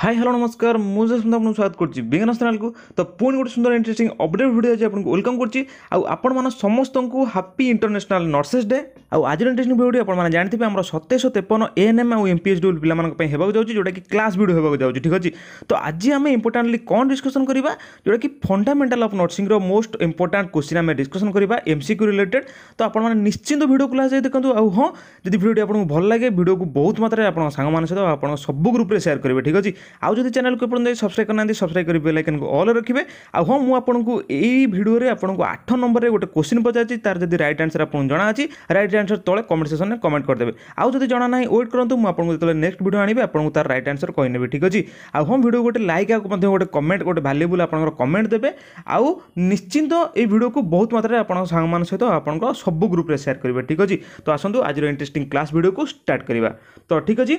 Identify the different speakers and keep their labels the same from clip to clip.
Speaker 1: high hello ନମସ୍କାର ମୁଁ ଜୟସନ୍ତ ଆପଣଙ୍କୁ ସ୍ୱାଗତ କରୁଛି ବିଜ୍ଞାନ ଚ୍ୟାନେଲକୁ ତ ପୁଣି ଗୋଟେ ସୁନ୍ଦର ଇଣ୍ଟରେଷ୍ଟିଂ ଅପଡେଟ୍ ଭିଡ଼ିଓ ଆଜି ଆପଣଙ୍କୁ ୱେଲକମ୍ କରୁଛି ଆଉ ଆପଣମାନେ ସମସ୍ତଙ୍କୁ ହାପି ଇଣ୍ଟରନ୍ୟାସନାଲ୍ ନର୍ସେସ୍ ଡେ ଆଉ ଆଜିର ଇଣ୍ଟରେଷ୍ଟିଂ ଭିଡ଼ିଓଟି ଆପଣମାନେ ଜାଣିଥିବେ ଆମର ସତେଇଶହ ତେପନ ଏଏନ୍ଏମ୍ ଆଉ ଏମ୍ପିଏଚ୍ ଡୁଲ୍ ପିଲାମାନଙ୍କ ପାଇଁ ହେବାକୁ ଯାଉଛି ଯେଉଁଟାକି କ୍ଲାସ୍ ଭିଡ଼ିଓ ହେବାକୁ ଯାଉଛି ଠିକ୍ ଅଛି ତ ଆଜି ଆମେ ଇମ୍ପୋର୍ଟାଣ୍ଟଲି କ'ଣ ଡିସ୍କସନ୍ କରିବା ଯେଉଁଟାକି ଫଣ୍ଡାମେଣ୍ଟାଲ୍ ଅଫ୍ ନର୍ସିଂର ମୋଷ୍ଟ ଇମ୍ପୋର୍ଟାଣ୍ଟ କ୍ୱେଶ୍ଚିନ୍ ଆମେ ଡିସ୍କସନ୍ କରିବା ଏମ୍ସିକ୍ୟୁ ରିଲେଟେଡ୍ ତ ଆପଣମାନେ ନିଶ୍ଚିନ୍ତ ଭିଡ଼ିଓକୁ ଲାଷ୍ଟ ଯାଇ ଦେଖନ୍ତୁ ଆଉ ହଁ ଯଦି ଭିଡ଼ିଓଟି ଆପଣଙ୍କୁ ଭଲ ଲାଗେ ଭିଡ଼ିଓକୁ ବହୁତ ମାତ୍ରାରେ ଆପଣଙ୍କ ସାଙ୍ଗମାନଙ୍କ ସହିତ ଆପଣଙ୍କ ସବୁ ଗ୍ରୁପ୍ରେ ସେୟାର କରିବେ ଠିକ୍ ଅଛି ଆଉ ଯଦି ଚ୍ୟାନେଲକୁ ଏପର୍ଯ୍ୟନ୍ତ ସବସ୍କ୍ରାଇବ୍ କରିନାହାନ୍ତି ସବସ୍କ୍ରାଇବ୍ କରି ବେଲ୍ ଆଇକନ୍କୁ ଅଲ୍ ରଖିବେ ଆଉ ହଁ ମୁଁ ଆପଣଙ୍କୁ ଏଇ ଭିଡ଼ିଓରେ ଆପଣଙ୍କୁ ଆଠ ନମ୍ବରରେ ଗୋଟେ କୋଶ୍ଚିନ୍ ପଚାରିଛି ତାର ଯଦି ରାଇଟ୍ ଆନ୍ସର୍ ଆପଣଙ୍କୁ ଜଣା ଅଛି ରାଇଟ୍ ଆନ୍ସର୍ ତଳେ କମେଣ୍ଟ ସେକ୍ସନରେ କମେଣ୍ଟ କରିଦେବେ ଆଉ ଯଦି ଜଣା ନାହିଁ ୱେଟ୍ କରନ୍ତୁ ମୁଁ ଆପଣଙ୍କୁ ଯେତେବେଳେ ନେକ୍ସଟ ଭିଡ଼ିଓ ଆଣିବି ଆପଣଙ୍କୁ ତାର ରାଇଟ୍ ଆନ୍ସର୍ କହିନେବି ଠିକ୍ ଅଛି ଆଉ ହଁ ଭିଡ଼ିଓ ଗୋଟେ ଲାଇକ୍ ଆଉ ମଧ୍ୟ ଗୋଟେ କମେଣ୍ଟ ଗୋଟେ ଭାଲ୍ୟୁବୁଲ୍ ଆପଣଙ୍କର କମେଣ୍ଟ ଦେବେ ଆଉ ନିଶ୍ଚିନ୍ତ ଏଇ ଭିଡ଼ିଓକୁ ବହୁତ ମାତ୍ରାରେ ଆପଣଙ୍କ ସାଙ୍ଗମାନଙ୍କ ସହିତ ଆପଣଙ୍କ ସବୁ ଗ୍ରୁପ୍ରେ ସେୟାର କରିବେ ଠିକ୍ ଅଛି ତ ଆସନ୍ତୁ ଆଜିର ଇଣ୍ଟରେଷ୍ଟିଂ କ୍ଲାସ୍ ଭିଡ଼ିଓକୁ ଷ୍ଟାର୍ଟ କରିବା ତ ଠିକ୍ ଅଛି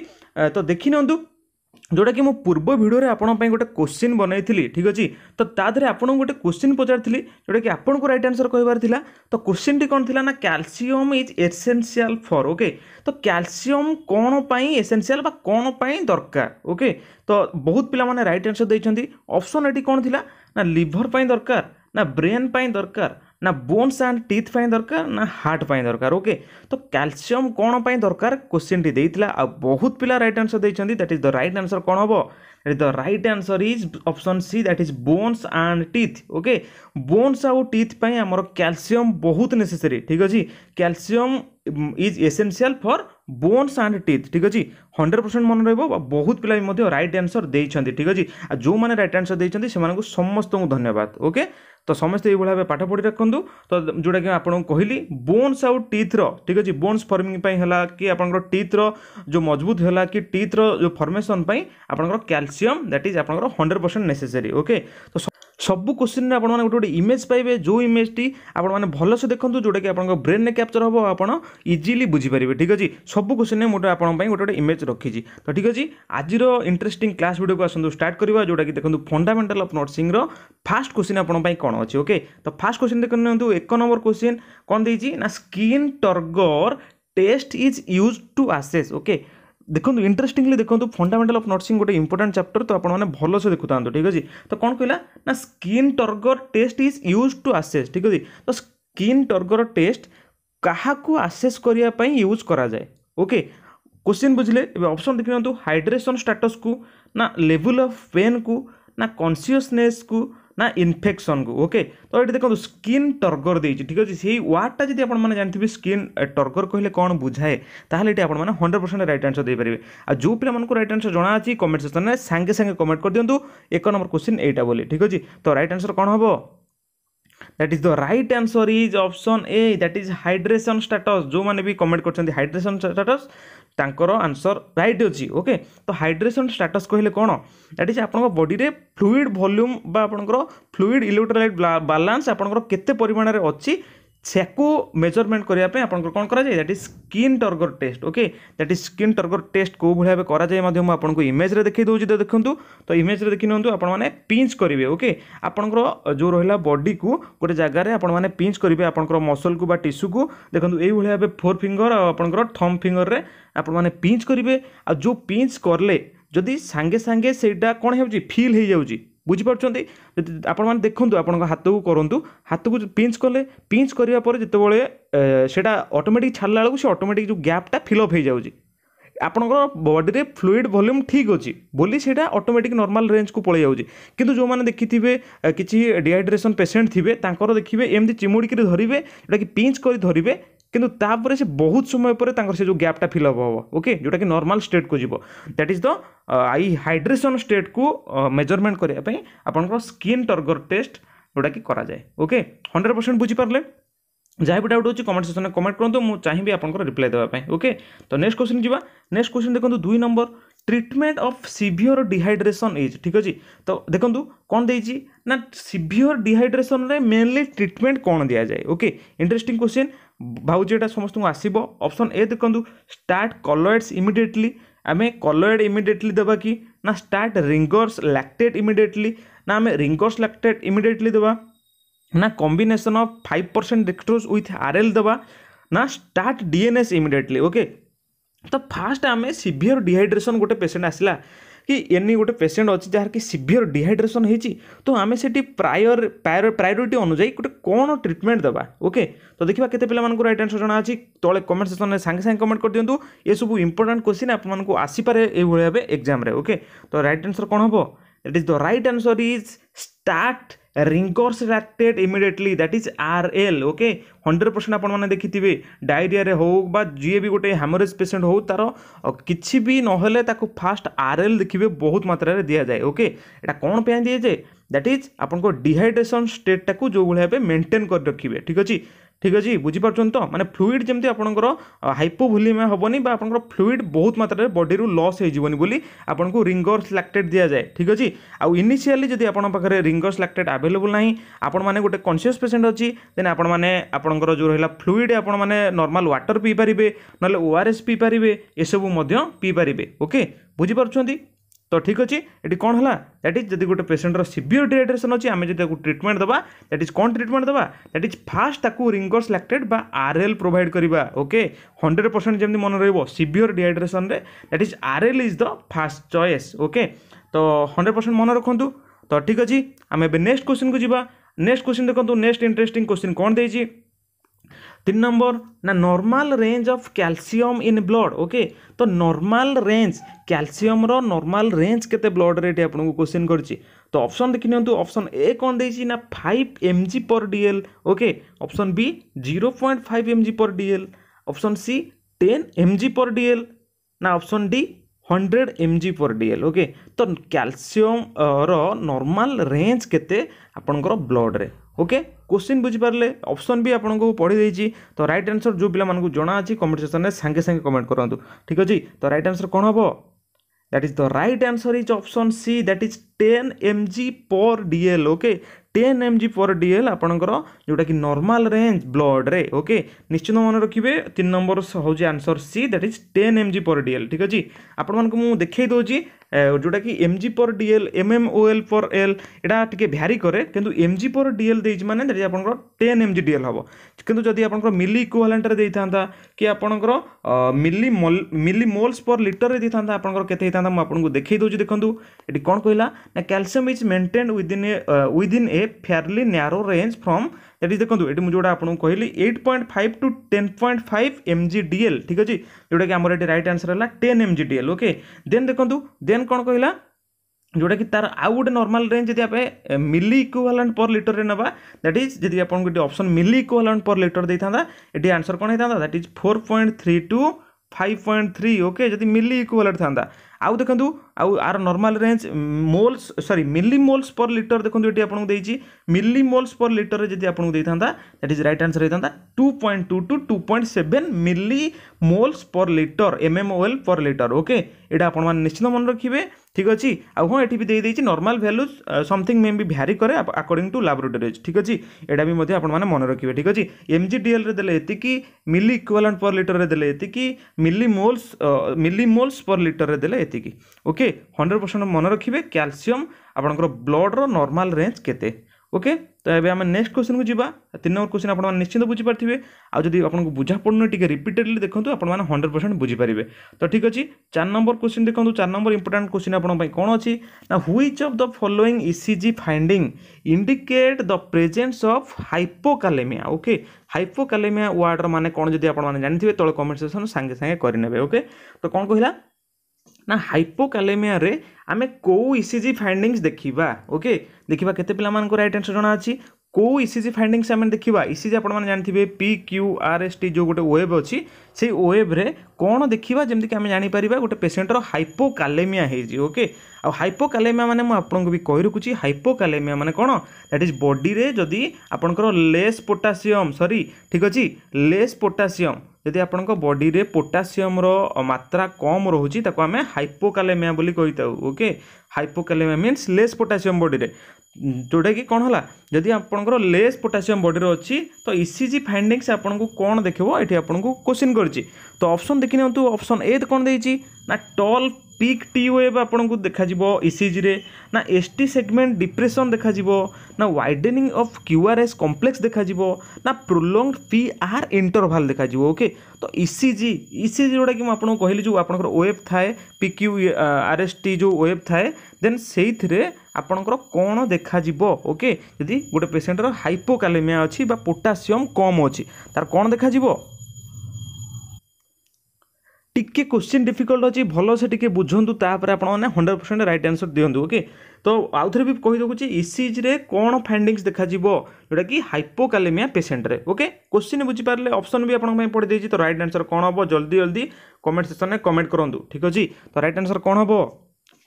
Speaker 1: ତ ଦେଖିନିଅନ୍ତୁ जोटा कि मुझ पूर्व भिडे आपंपाई गोटे क्वेश्चन बनईली ठीक अच्छे तो ताधर आपको गोटे क्वेश्चन पचारी जोटा कि आपको रईट आनसर कहार तो क्वेश्चन टी कौन थी ना क्यासीयम इज एसेनसीआल फर ओके तो कैलसीयम कौन एसेनसीआल कौन दरकार ओके तो बहुत पिला रईट आनसर देखते अप्सन ये कौन थी ना लिभर पर दरकार ना ब्रेन दरकार ना बोन्स आंड टीथ दरकार ना हार्ट दरकार ओके तो कैल्शियम कौन पर दरकार क्वेश्चन टी आ बहुत पिला रईट आनसर देखते that is the right answer कौन हम the right answer is option C that is bones and teeth okay bones आउ टीथ आमर कैल्शियम बहुत नेसेसरी ठीक अच्छे calcium is essential for bones and teeth ଠିକ୍ ଅଛି ହଣ୍ଡ୍ରେଡ଼ ପରସେଣ୍ଟ ମନେ ରହିବ ବହୁତ ପିଲା ବି ମଧ୍ୟ ରାଇଟ୍ ଆନ୍ସର୍ ଦେଇଛନ୍ତି ଠିକ୍ ଅଛି ଆଉ ଯେଉଁମାନେ ରାଇଟ୍ ଆନ୍ସର୍ ଦେଇଛନ୍ତି ସେମାନଙ୍କୁ ସମସ୍ତଙ୍କୁ ଧନ୍ୟବାଦ ଓକେ ତ ସମସ୍ତେ ଏଇଭଳି ଭାବେ ପାଠ ପଢ଼ି ରଖନ୍ତୁ ତ ଯେଉଁଟାକି ମୁଁ ଆପଣଙ୍କୁ କହିଲି ବୋନ୍ସ ଆଉ ଟିଥ୍ର ଠିକ୍ ଅଛି ବୋନ୍ସ ଫର୍ମିଂ ପାଇଁ ହେଲା କି ଆପଣଙ୍କର ଟିଥ୍ର ଯେଉଁ ମଜବୁତ ହେଲା କି ଟିଥ୍ର ଯେଉଁ ଫର୍ମେସନ୍ ପାଇଁ ଆପଣଙ୍କର କ୍ୟାଲସିୟମ୍ ଦ୍ୟାଟ୍ ଇଜ୍ ଆପଣଙ୍କର ହଣ୍ଡ୍ରେଡ଼ ପରସେଣ୍ଟ ନେସେସରି ଓକେ ତ সব কোশ্চেন আপোন মান একটা ইমেজ পাইবে যো ইমেজটি আপোন মান ভাল করে দেখন্তু যোকে আপোনক ব্রেন নে ক্যাপচার হবো আপোন ইজিলি বুজি পারিব ঠিক আছে জি সব কোশ্চেন মোটা আপোন পাই একটা ইমেজ ৰখি জি তো ঠিক আছে জি আজিৰ ইন্টাৰেস্টিং ক্লাছ ভিডিঅ' কো আসন্তু ষ্টার্ট কৰিবো যোকে দেখন্তু ফণ্ডামেণ্টাল অফ নার্সিং ৰ ফার্স্ট কোশ্চেন আপোন পাই কোন আছে ওকে তো ফার্স্ট কোশ্চেন দেখন্তু 1 নম্বৰ কোশ্চেন কোন দিছি না skin turgor test is used to assess okay ଦେଖନ୍ତୁ ଇଣ୍ଟରେଷ୍ଟିଂଲି ଦେଖନ୍ତୁ ଫଣ୍ଡାମେଣ୍ଟାଲ ଅଫ୍ ନର୍ସିଂ ଗୋଟେ ଇମ୍ପୋର୍ଟାଣ୍ଟ ଚାପ୍ଟର ତ ଆପଣମାନେ ଭଲସେ ଦେଖୁଥାନ୍ତୁ ଠିକ୍ ଅଛି ତ କ'ଣ କହିଲା ନା skin turgor test is use to assess ଠିକ୍ ଅଛି ତ ସ୍କିନ୍ ଟର୍ଗର ଟେଷ୍ଟ କାହାକୁ ଆସେସ୍ କରିବା ପାଇଁ ୟୁଜ୍ କରାଯାଏ ଓକେ କୋଶ୍ଚିନ୍ ବୁଝିଲେ ଏବେ ଅପସନ୍ ଦେଖିନିଅନ୍ତୁ ହାଇଡ୍ରେସନ୍ ଷ୍ଟାଟସ୍କୁ ନା ଲେଭେଲ୍ ଅଫ୍ ପେନ୍କୁ ନା କନସିୟସନେସ୍କୁ ना ଇନଫେକ୍ସନ୍କୁ ଓକେ ତ ଏଠି ଦେଖନ୍ତୁ ସ୍କିନ୍ ଟର୍ଗର ଦେଇଛି ଠିକ୍ ଅଛି ସେଇ ୱାର୍ଡ଼ଟା ଯଦି ଆପଣମାନେ ଜାଣିଥିବେ ସ୍କିନ୍ ଟର୍ଗର କହିଲେ କ'ଣ ବୁଝାଏ ତାହେଲେ ଏଠି ଆପଣମାନେ ହଣ୍ଡ୍ରେଡ଼ ପରସେଣ୍ଟ ରାଇଟ୍ ଆନ୍ସର ଦେଇପାରିବେ ଆଉ ଯେଉଁ ପିଲାମାନଙ୍କୁ ରାଇଟ୍ ଆନ୍ସର ଜଣାଅଛି କମେଣ୍ଟ ସେକ୍ସନ୍ରେ ସାଙ୍ଗେ ସାଙ୍ଗେ କମେଣ୍ଟ କରିଦିଅନ୍ତୁ ଏକ ନମ୍ବର କ୍ୱେଶ୍ଚିନ୍ ଏଇଟା ବୋଲି ଠିକ୍ ଅଛି ତ ରାଇଟ୍ ଆନ୍ସର କ'ଣ ହେବ that is the right answer is option A that is hydration status जो मैंने भी कमेंट कर हाइड्रेसन स्टाटस ତାଙ୍କର ଆନ୍ସର୍ ରାଇଟ୍ ଅଛି ଓକେ ତ ହାଇଡ୍ରେସନ୍ ଷ୍ଟାଟସ୍ କହିଲେ କ'ଣ ଦ୍ୟାଟ୍ ଇଜ୍ ଆପଣଙ୍କ ବଡ଼ିରେ ଫ୍ଲୁଇଡ଼୍ ଭଲ୍ୟୁମ୍ ବା ଆପଣଙ୍କର ଫ୍ଲୁଇଡ଼୍ ଇଲେକ୍ଟ୍ରୋଲାଇଟ୍ ବାଲାନ୍ସ ଆପଣଙ୍କର କେତେ ପରିମାଣରେ ଅଛି છેકુ મેજરમેન્ટ કરવા પે આપણકર કોણ કરા જાય that is skin turgor test okay that is skin turgor test કો ભળી ભાવે કરા જાય માધ્યમ આપણકુ ઇમેજ રે દેખી દઉજી તો દેખંતુ તો ઇમેજ રે દેખી નંતુ આપણ માને પિંચ કરીબે ઓકે આપણકર જો રહિલા બોડી કુ ગોટે જગ્યા રે આપણ માને પિંચ કરીબે આપણકર મસલ કુ બા ટિશ્યુ કુ દેખંતુ એઈ ભળી ભાવે ફોર ફિંગર આપણકર થમ ફિંગર રે આપણ માને પિંચ કરીબે આ જો પિંચ કરલે ଯଦି ସାଙ୍ଗେ ସାଙ୍ଗେ ସେଇଟା କ'ଣ ହେଉଛି ଫିଲ୍ ହେଇଯାଉଛି ବୁଝିପାରୁଛନ୍ତି ଆପଣମାନେ ଦେଖନ୍ତୁ ଆପଣଙ୍କ ହାତକୁ କରନ୍ତୁ ହାତକୁ ପିଞ୍ଚ କଲେ ପିଞ୍ଚ କରିବା ପରେ ଯେତେବେଳେ ସେଇଟା ଅଟୋମେଟିକ୍ ଛାଡ଼ିଲା ବେଳକୁ ସେ ଅଟୋମେଟିକ୍ ଯେଉଁ ଗ୍ୟାପ୍ଟା ଫିଲ୍ଅପ୍ ହେଇଯାଉଛି ଆପଣଙ୍କର ବଡ଼ିରେ ଫ୍ଲୁଇଡ଼ ଭଲ୍ୟୁମ୍ ଠିକ୍ ଅଛି ବୋଲି ସେଇଟା ଅଟୋମେଟିକ୍ ନର୍ମାଲ୍ ରେଞ୍ଜକୁ ପଳାଇଯାଉଛି କିନ୍ତୁ ଯେଉଁମାନେ ଦେଖିଥିବେ କିଛି ଡିହାଇଡ୍ରେସନ୍ ପେସେଣ୍ଟ ଥିବେ ତାଙ୍କର ଦେଖିବେ ଏମିତି ଚିମୁଡ଼ିକିରି ଧରିବେ ଯେଉଁଟାକି ପିଞ୍ଚ କରି ଧରିବେ কিন্তু तापर से बहुत समय पर তাঁর সে যে গ্যাপটা ফিল অপ হব ওকে যেটা কি নর্মাল স্টেট কু যাব দ্যাট ইজ দ আই হাইড্রেসন স্টেট কু মেজরমেন্ট করা আপনার স্কিন টর্গর টেস্ট যেটা কি করা যায় जहाँ भी डाउट होती कमेंट सेक्शन में कमेंट करूँ मुझे चाहिए आपको रिप्लाई देवाई ओके तो नेक्स्ट क्वेश्चन जी नेक्स्ट क्वेश्चन देखो दुई नंबर treatment of severe dehydration is ठीक अच्छे तो देखो कौन दे ना सिभियर में मेनली ट्रिटमेंट कौन दि जाए ओके इंटरेस्टिंग क्वेश्चन ଭାବୁଛି ଏଇଟା ସମସ୍ତଙ୍କୁ ଆସିବ ଅପସନ୍ ଏ ଦେଖନ୍ତୁ ଷ୍ଟାର୍ଟ କଲଏଡ଼୍ସ ଇମିଡ଼ିଏଟଲି ଆମେ କଲଏଡ଼୍ ଇମିଡ଼ିଏଟଲି ଦେବା କି ନା ଷ୍ଟାର୍ଟ ରିଙ୍ଗର୍ସ ଲାକ୍ଟେଟ୍ ଇମିଡ଼ିଏଟଲି ନା ଆମେ ରିଙ୍ଗର୍ସ ଲାକ୍ଟେଡ଼୍ ଇମିଡ଼ିଏଟଲି ଦେବା ନା combination of five percent dextrose with R L ଦେବା ନା ଷ୍ଟାର୍ଟ ଡିଏନ୍ଏସ୍ ଇମିଡ଼ିଏଟଲି ଓକେ ତ ଫାଷ୍ଟ ଆମେ ସିଭିଅର୍ ଡିହାଇଡ୍ରେସନ୍ ଗୋଟେ ପେସେଣ୍ଟ ଆସିଲା कि एनी गोटे पेसेंट अच्छी जहाँ कि सीभीयर डिहाइड्रेसन हो तो आम से प्रायर प्रायर प्रायोरीट अनुजाई गोटे कौन ट्रिटमेंट देवा ओके तो देखा के रईट आन्सर जहाँ अच्छी तले कमेंट सेसन में सांगे सांगे कमेंट कर दिंतु ये सब इंपोर्टाट क्वेश्चन आपँक आसपे ये भाव एक्जाम ओके तो रईट आन्सर कौन हम it is the right answer is start Ringer's lactate immediately that is R L okay hundred percent ଆପଣମାନେ ଦେଖିଥିବେ ଡାଇରିଆରେ ହେଉ ବା ଯିଏ ବି ଗୋଟେ ହ୍ୟାମୋରେଜ୍ ପେସେଣ୍ଟ ହେଉ ତା'ର କିଛି ବି ନହେଲେ ତାକୁ ଫାଷ୍ଟ ଆର୍ ଏଲ୍ ଦେଖିବେ ବହୁତ ମାତ୍ରାରେ ଦିଆଯାଏ ଓକେ ଏଇଟା କ'ଣ ପାଇଁ ଦିଆଯାଏ ଦ୍ୟାଟ୍ ଇଜ୍ ଆପଣଙ୍କ ଡିହାଇଡ୍ରେସନ୍ ଷ୍ଟେଟ୍ଟାକୁ ଯେଉଁ ଭଳି ଭାବେ ମେଣ୍ଟେନ୍ କରି ରଖିବେ ଠିକ୍ ଅଛି ঠিক ଅଛି ବୁଝିପାରୁଛନ୍ତି ତ ମାନେ ଫ୍ଲୁଇଡ଼ ଯେମିତି ଆପଣଙ୍କର ହାଇପୋଭୋଲିମିଆ ହେବନି ବା ଆପଣଙ୍କର ଫ୍ଲୁଇଡ଼ ବହୁତ ମାତ୍ରାରେ ବଡ଼ିରୁ ଲସ୍ ହୋଇଯିବନି ବୋଲି ଆପଣଙ୍କୁ ରିଙ୍ଗର୍ସ ଲାକ୍ଟେଟ୍ ଦିଆଯାଏ ଠିକ୍ ଅଛି ଆଉ ଇନିସିଆଲି ଯଦି ଆପଣଙ୍କ ପାଖରେ ରିଙ୍ଗର୍ସ ଲାକ୍ଟେଟ୍ ଆଭେଲେବୁଲ୍ ନାହିଁ ଆପଣମାନେ ଗୋଟେ କନସିୟସ୍ ପେସେଣ୍ଟ ଅଛି ଦେନ୍ ଆପଣମାନେ ଆପଣଙ୍କର ଯେଉଁ ରହିଲା ଫ୍ଲୁଇଡ଼ ଆପଣମାନେ ନର୍ମାଲ୍ ୱାଟର୍ ପିଇପାରିବେ ନହେଲେ ଓ ଆର୍ ଏସ୍ ପିଇପାରିବେ ଏସବୁ ମଧ୍ୟ ପିଇପାରିବେ ଓକେ ବୁଝିପାରୁଛନ୍ତି তো ঠিক আছে এটি কোণ হল দ্যাট ইজ যদি গোটে পেসেন্টর সিভিয়র ডিহাইড্রেসন অছি আমি যদি তাকে ট্রিটমেন্ট দেবা দ্যাট ইজ কোণ ট্রিটমেন্ট দেবা দ্যাট ইজ ফার্স্ট তাকে রিঙ্গর্স ল্যাক্টেড বা আরএল প্রোভাইড করা ওকে হন্ড্রেড পরসেন্ট যেমন মনে রহব সিভিয়র ডিহাইড্রেসনরে that is RL is the first choice okay তো হন্ড্রেড পরসেন্ট মনে রাখতু তো ঠিক আছে আমি এবার নেক্সট কোশ্চিন কু যা নেক্সট কোশ্চিন দেখুন নেক্সট ইন্টারেস্টিং কোশ্চিন কোণ দিয়েছি তিন নম্বর না normal range of calcium in blood okay ତ ନର୍ମାଲ୍ ରେଞ୍ଜ କ୍ୟାଲସିୟମ୍ର ନର୍ମାଲ୍ ରେଞ୍ଜ କେତେ ବ୍ଲଡ଼୍ରେ ଏଠି ଆପଣଙ୍କୁ କୋଶ୍ଚିନ୍ କରିଛି ତ ଅପସନ୍ ଦେଖିନିଅନ୍ତୁ ଅପସନ୍ ଏ କ'ଣ ଦେଇଛି ନା five M G per DL okay option B zero point five M G per DL option C ten M G per DL ନା option D hundred M G per DL okay ତ କ୍ୟାଲସିୟମ୍ର normal range କେତେ ଆପଣଙ୍କର ବ୍ଲଡ଼୍ରେ okay question बुझिपारे option भी आपको पढ़ी देती तो रईट आनसर जो पीला जना अच्छी कमेंट सेक्शन में सांगे सांगे कमेंट करूँ ठीक अच्छे तो रईट आनसर कौन हम that is the right answer is option C that is ten M G per DL okay ten M G per DL आपंकर जोटा कि नर्माल रेज ब्लड्रे ओके निश्चिंत मन रखिए तीन नंबर हूँ answer C that is ten M G per DL ठीक अच्छे आपण मैं देखई दूसरी ଯେଉଁଟାକି M G per D L M M O L per L ଏଇଟା ଟିକେ ଭ୍ୟାରି କରେ କିନ୍ତୁ M G per D L ଦେଇଛି ମାନେ ଯଦି ଆପଣଙ୍କର ten M G D L ହେବ କିନ୍ତୁ ଯଦି ଆପଣଙ୍କର ମିଲି ଇକ୍ୱାଲେଣ୍ଟରେ ଦେଇଥାନ୍ତା କି ଆପଣଙ୍କର ମିଲି ମିଲି ମୋଲ୍ସ ପର୍ ଲିଟରରେ ଦେଇଥାନ୍ତା ଆପଣଙ୍କର କେତେ ହେଇଥାନ୍ତା ମୁଁ ଆପଣଙ୍କୁ ଦେଖାଇ ଦେଉଛି ଦେଖନ୍ତୁ ଏଠି କ'ଣ କହିଲା ନା calcium is maintain within within a fairly narrow range from ଏଠି ଦେଖନ୍ତୁ ଏଠି ମୁଁ ଯେଉଁଟା ଆପଣଙ୍କୁ କହିଲି eight point five to ten point five M G D L ଠିକ୍ ଅଛି ଯେଉଁଟାକି ଆମର ଏଠି ରାଇଟ୍ ଆନ୍ସର୍ ହେଲା ten M G D L okay then ଦେଖନ୍ତୁ ଦେନ୍ କ'ଣ କହିଲା ଯେଉଁଟାକି ତାର ଆଉ ଗୋଟେ ନର୍ମାଲ୍ ରେଞ୍ଜ ଯଦି ଆମେ ମିଲି ଇକ୍ୱିଭାଲାଣ୍ଟ ପର୍ ଲିଟରରେ ନେବା ଦ୍ୟାଟ୍ ଇଜ୍ ଯଦି ଆପଣଙ୍କୁ ଏଠି option milli equivalent per litre ଦେଇଥାନ୍ତା ଏଠି ଆନ୍ସର୍ କ'ଣ ହେଇଥାନ୍ତା that is four point three to five point three okay जदि मिली इक्वालेट था आउ देखु आर नर्माल रेंज मोल्स सरी मिली मोल्स पर लिटर देखो ये आपको देखिए मिली मोल्स पर लिटर जब आपको देता दैट इज रईट आंसर होता two point two to two point seven milli moles per litre M M O L per litre okay ये आपण मन रखिए ঠিক ଅଛି ଆଉ ହଁ ଏଠି ବି ଦେଇଦେଇଛି ନର୍ମାଲ୍ ଭ୍ୟାଲୁଜ୍ ସମଥିଙ୍ଗ ମେ ବି ଭ୍ୟାରି କରେ ଆକର୍ଡିଂ ଟୁ ଲାବୋରେଟୋରିଜ୍ ଠିକ୍ ଅଛି ଏଇଟା ବି ମଧ୍ୟ ଆପଣମାନେ ମନେ ରଖିବେ ଠିକ୍ ଅଛି ଏମ୍ ଜି ଡିଏଲ୍ରେ ଦେଲେ ଏତିକି ମିଲି ଇକ୍ୱାଲାଣ୍ଟ ପର୍ ଲିଟରରେ ଦେଲେ ଏତିକି milli moles milli moles per ଲିଟରରେ ଦେଲେ ଏତିକି ଓକେ ହଣ୍ଡ୍ରେଡ଼ ପରସେଣ୍ଟ ମନେ ରଖିବେ କ୍ୟାଲସିୟମ୍ ଆପଣଙ୍କର ବ୍ଲଡ଼୍ର ନର୍ମାଲ୍ ରେଞ୍ଜ କେତେ ଓକେ ତ ଏବେ ଆମେ ନେକ୍ସଟ କ୍ୱେଶ୍ଚନକୁ ଯିବା ତିନି ନମ୍ବର କ୍ୱେଶ୍ଚନ ଆପଣମାନେ ନିଶ୍ଚିନ୍ତ ବୁଝିପାରିଥିବେ ଆଉ ଯଦି ଆପଣଙ୍କୁ ବୁଝାପଡ଼ୁନି ଟିକେ ରିପିଟେଡ଼ଲି ଦେଖନ୍ତୁ ଆପଣମାନେ ହଣ୍ଡ୍ରେଡ଼ ପରସେଣ୍ଟ ବୁଝିପାରିବେ ତ ଠିକ୍ ଅଛି ଚାରି ନମ୍ବର କ୍ୱେଶ୍ଚନ ଦେଖନ୍ତୁ ଚାରି ନମ୍ବର ଇମ୍ପୋର୍ଟାଣ୍ଟ କ୍ୱେଶ୍ଚନ ଆପଣଙ୍କ ପାଇଁ କ'ଣ ଅଛି ନା which of the following E C G finding indicate the presence of hypokalemia okay hypokalemia ୱାର୍ଡ଼ର ମାନେ କ'ଣ ଯଦି ଆପଣମାନେ ଜାଣିଥିବେ ତଳେ କମେଣ୍ଟ ସେକ୍ସନ୍ ସାଙ୍ଗେ ସାଙ୍ଗେ କରିନେବେ ଓକେ ତ କ'ଣ କହିଲା ନା ହାଇପୋକାଲେମିଆରେ ଆମେ କେଉଁ ଇ ସି ଜି ଫାଇଣ୍ଡିଙ୍ଗସ୍ ଦେଖିବା ଓକେ ଦେଖିବା କେତେ ପିଲାମାନଙ୍କର ରାଇଟ୍ ଆନ୍ସର୍ ଜଣାଅଛି କେଉଁ ଇସିଜି ଫାଇଣ୍ଡିଙ୍ଗସ୍ ଆମେ ଦେଖିବା ଇସିଜି ଆପଣମାନେ ଜାଣିଥିବେ P Q R S T ଯେଉଁ ଗୋଟେ ୱେବ୍ ଅଛି ସେଇ ୱେବ୍ରେ କ'ଣ ଦେଖିବା ଯେମିତିକି ଆମେ ଜାଣିପାରିବା ଗୋଟେ ପେସେଣ୍ଟର ହାଇପୋକାଲେମିଆ ହେଇଛି ଓକେ ଆଉ ହାଇପୋକାଲେମିଆ ମାନେ ମୁଁ ଆପଣଙ୍କୁ ବି କହି ରଖୁଛି ହାଇପୋକାଲେମିଆ ମାନେ କ'ଣ ଦ୍ୟାଟ୍ ଇଜ୍ ବଡ଼ିରେ ଯଦି ଆପଣଙ୍କର ଲେସ୍ ପୋଟାସିୟମ୍ ସରି ଠିକ୍ ଅଛି ଲେସ୍ ପୋଟାସିୟମ୍ ଯଦି ଆପଣଙ୍କ ବଡ଼ିରେ ପୋଟାସିୟମ୍ର ମାତ୍ରା କମ୍ ରହୁଛି ତାକୁ ଆମେ ହାଇପୋକାଲେମିଆ ବୋଲି କହିଥାଉ okay hypokalemia means less potassium ବଡ଼ିରେ जोटा कि कौन है जदि आपंकर ले पोटासीयम बडी अच्छी तो इसीजी फाइंडिंग्स आपको कौन देखो ये आपको क्वेश्चन करपसन देखनी अप्सन ए कौन देना टल পিক টি ওয়েভ আপনার দেখাযোগ ইসিজিরে না এসটি সেগমেন্ট ডিপ্রেসন দেখাযোগ না ওয়াইডেনিং অফ কিউআরএস কমপ্লেক্স দেখাযোগ না প্রোলংড পি আর ইন্টরভাল দেখাযোগ ওকে তো ইসিজি ইসিজি যেটা কি আপনার কহিলি যে আপনার ওয়েভ থাকে পিকিউ আরএসটি যে ওয়েভ থাকে দেন সেইথিরে ଆପଣଙ୍କର କ'ଣ ଦେଖାଯିବ ଓକେ ଯଦି ଗୋଟେ ପେସେଣ୍ଟର ହାଇପୋକାଲେମିଆ ଅଛି ବା ପୋଟାସିୟମ୍ କମ୍ ଅଛି ତା'ର କ'ଣ ଦେଖାଯିବ টিকে কোশ্চিন ডিফিকল্ট অছি ভালসে টিকে বুঝন্তু তাপরে আপনার হন্ড্রেড পরসেন্ট রাইট আনসর দিও ওকে তো আউথরে বি কহিদেখুছি ইসিজরে কোণ ফাইন্ডিংস দেখাযিব যেটা কি হাইপোকালেমিয়া পেসেন্টরে ওকে কোশ্চিন বুঝিপারে অপসন বি আপনার পড়ে দিয়েছি তো রাইট আনসর কোণ হব জলদি জলদি কমেন্ট সেকশনে কমেন্ট করতু ঠিক অছি তো রাইট আনসর কোণ হব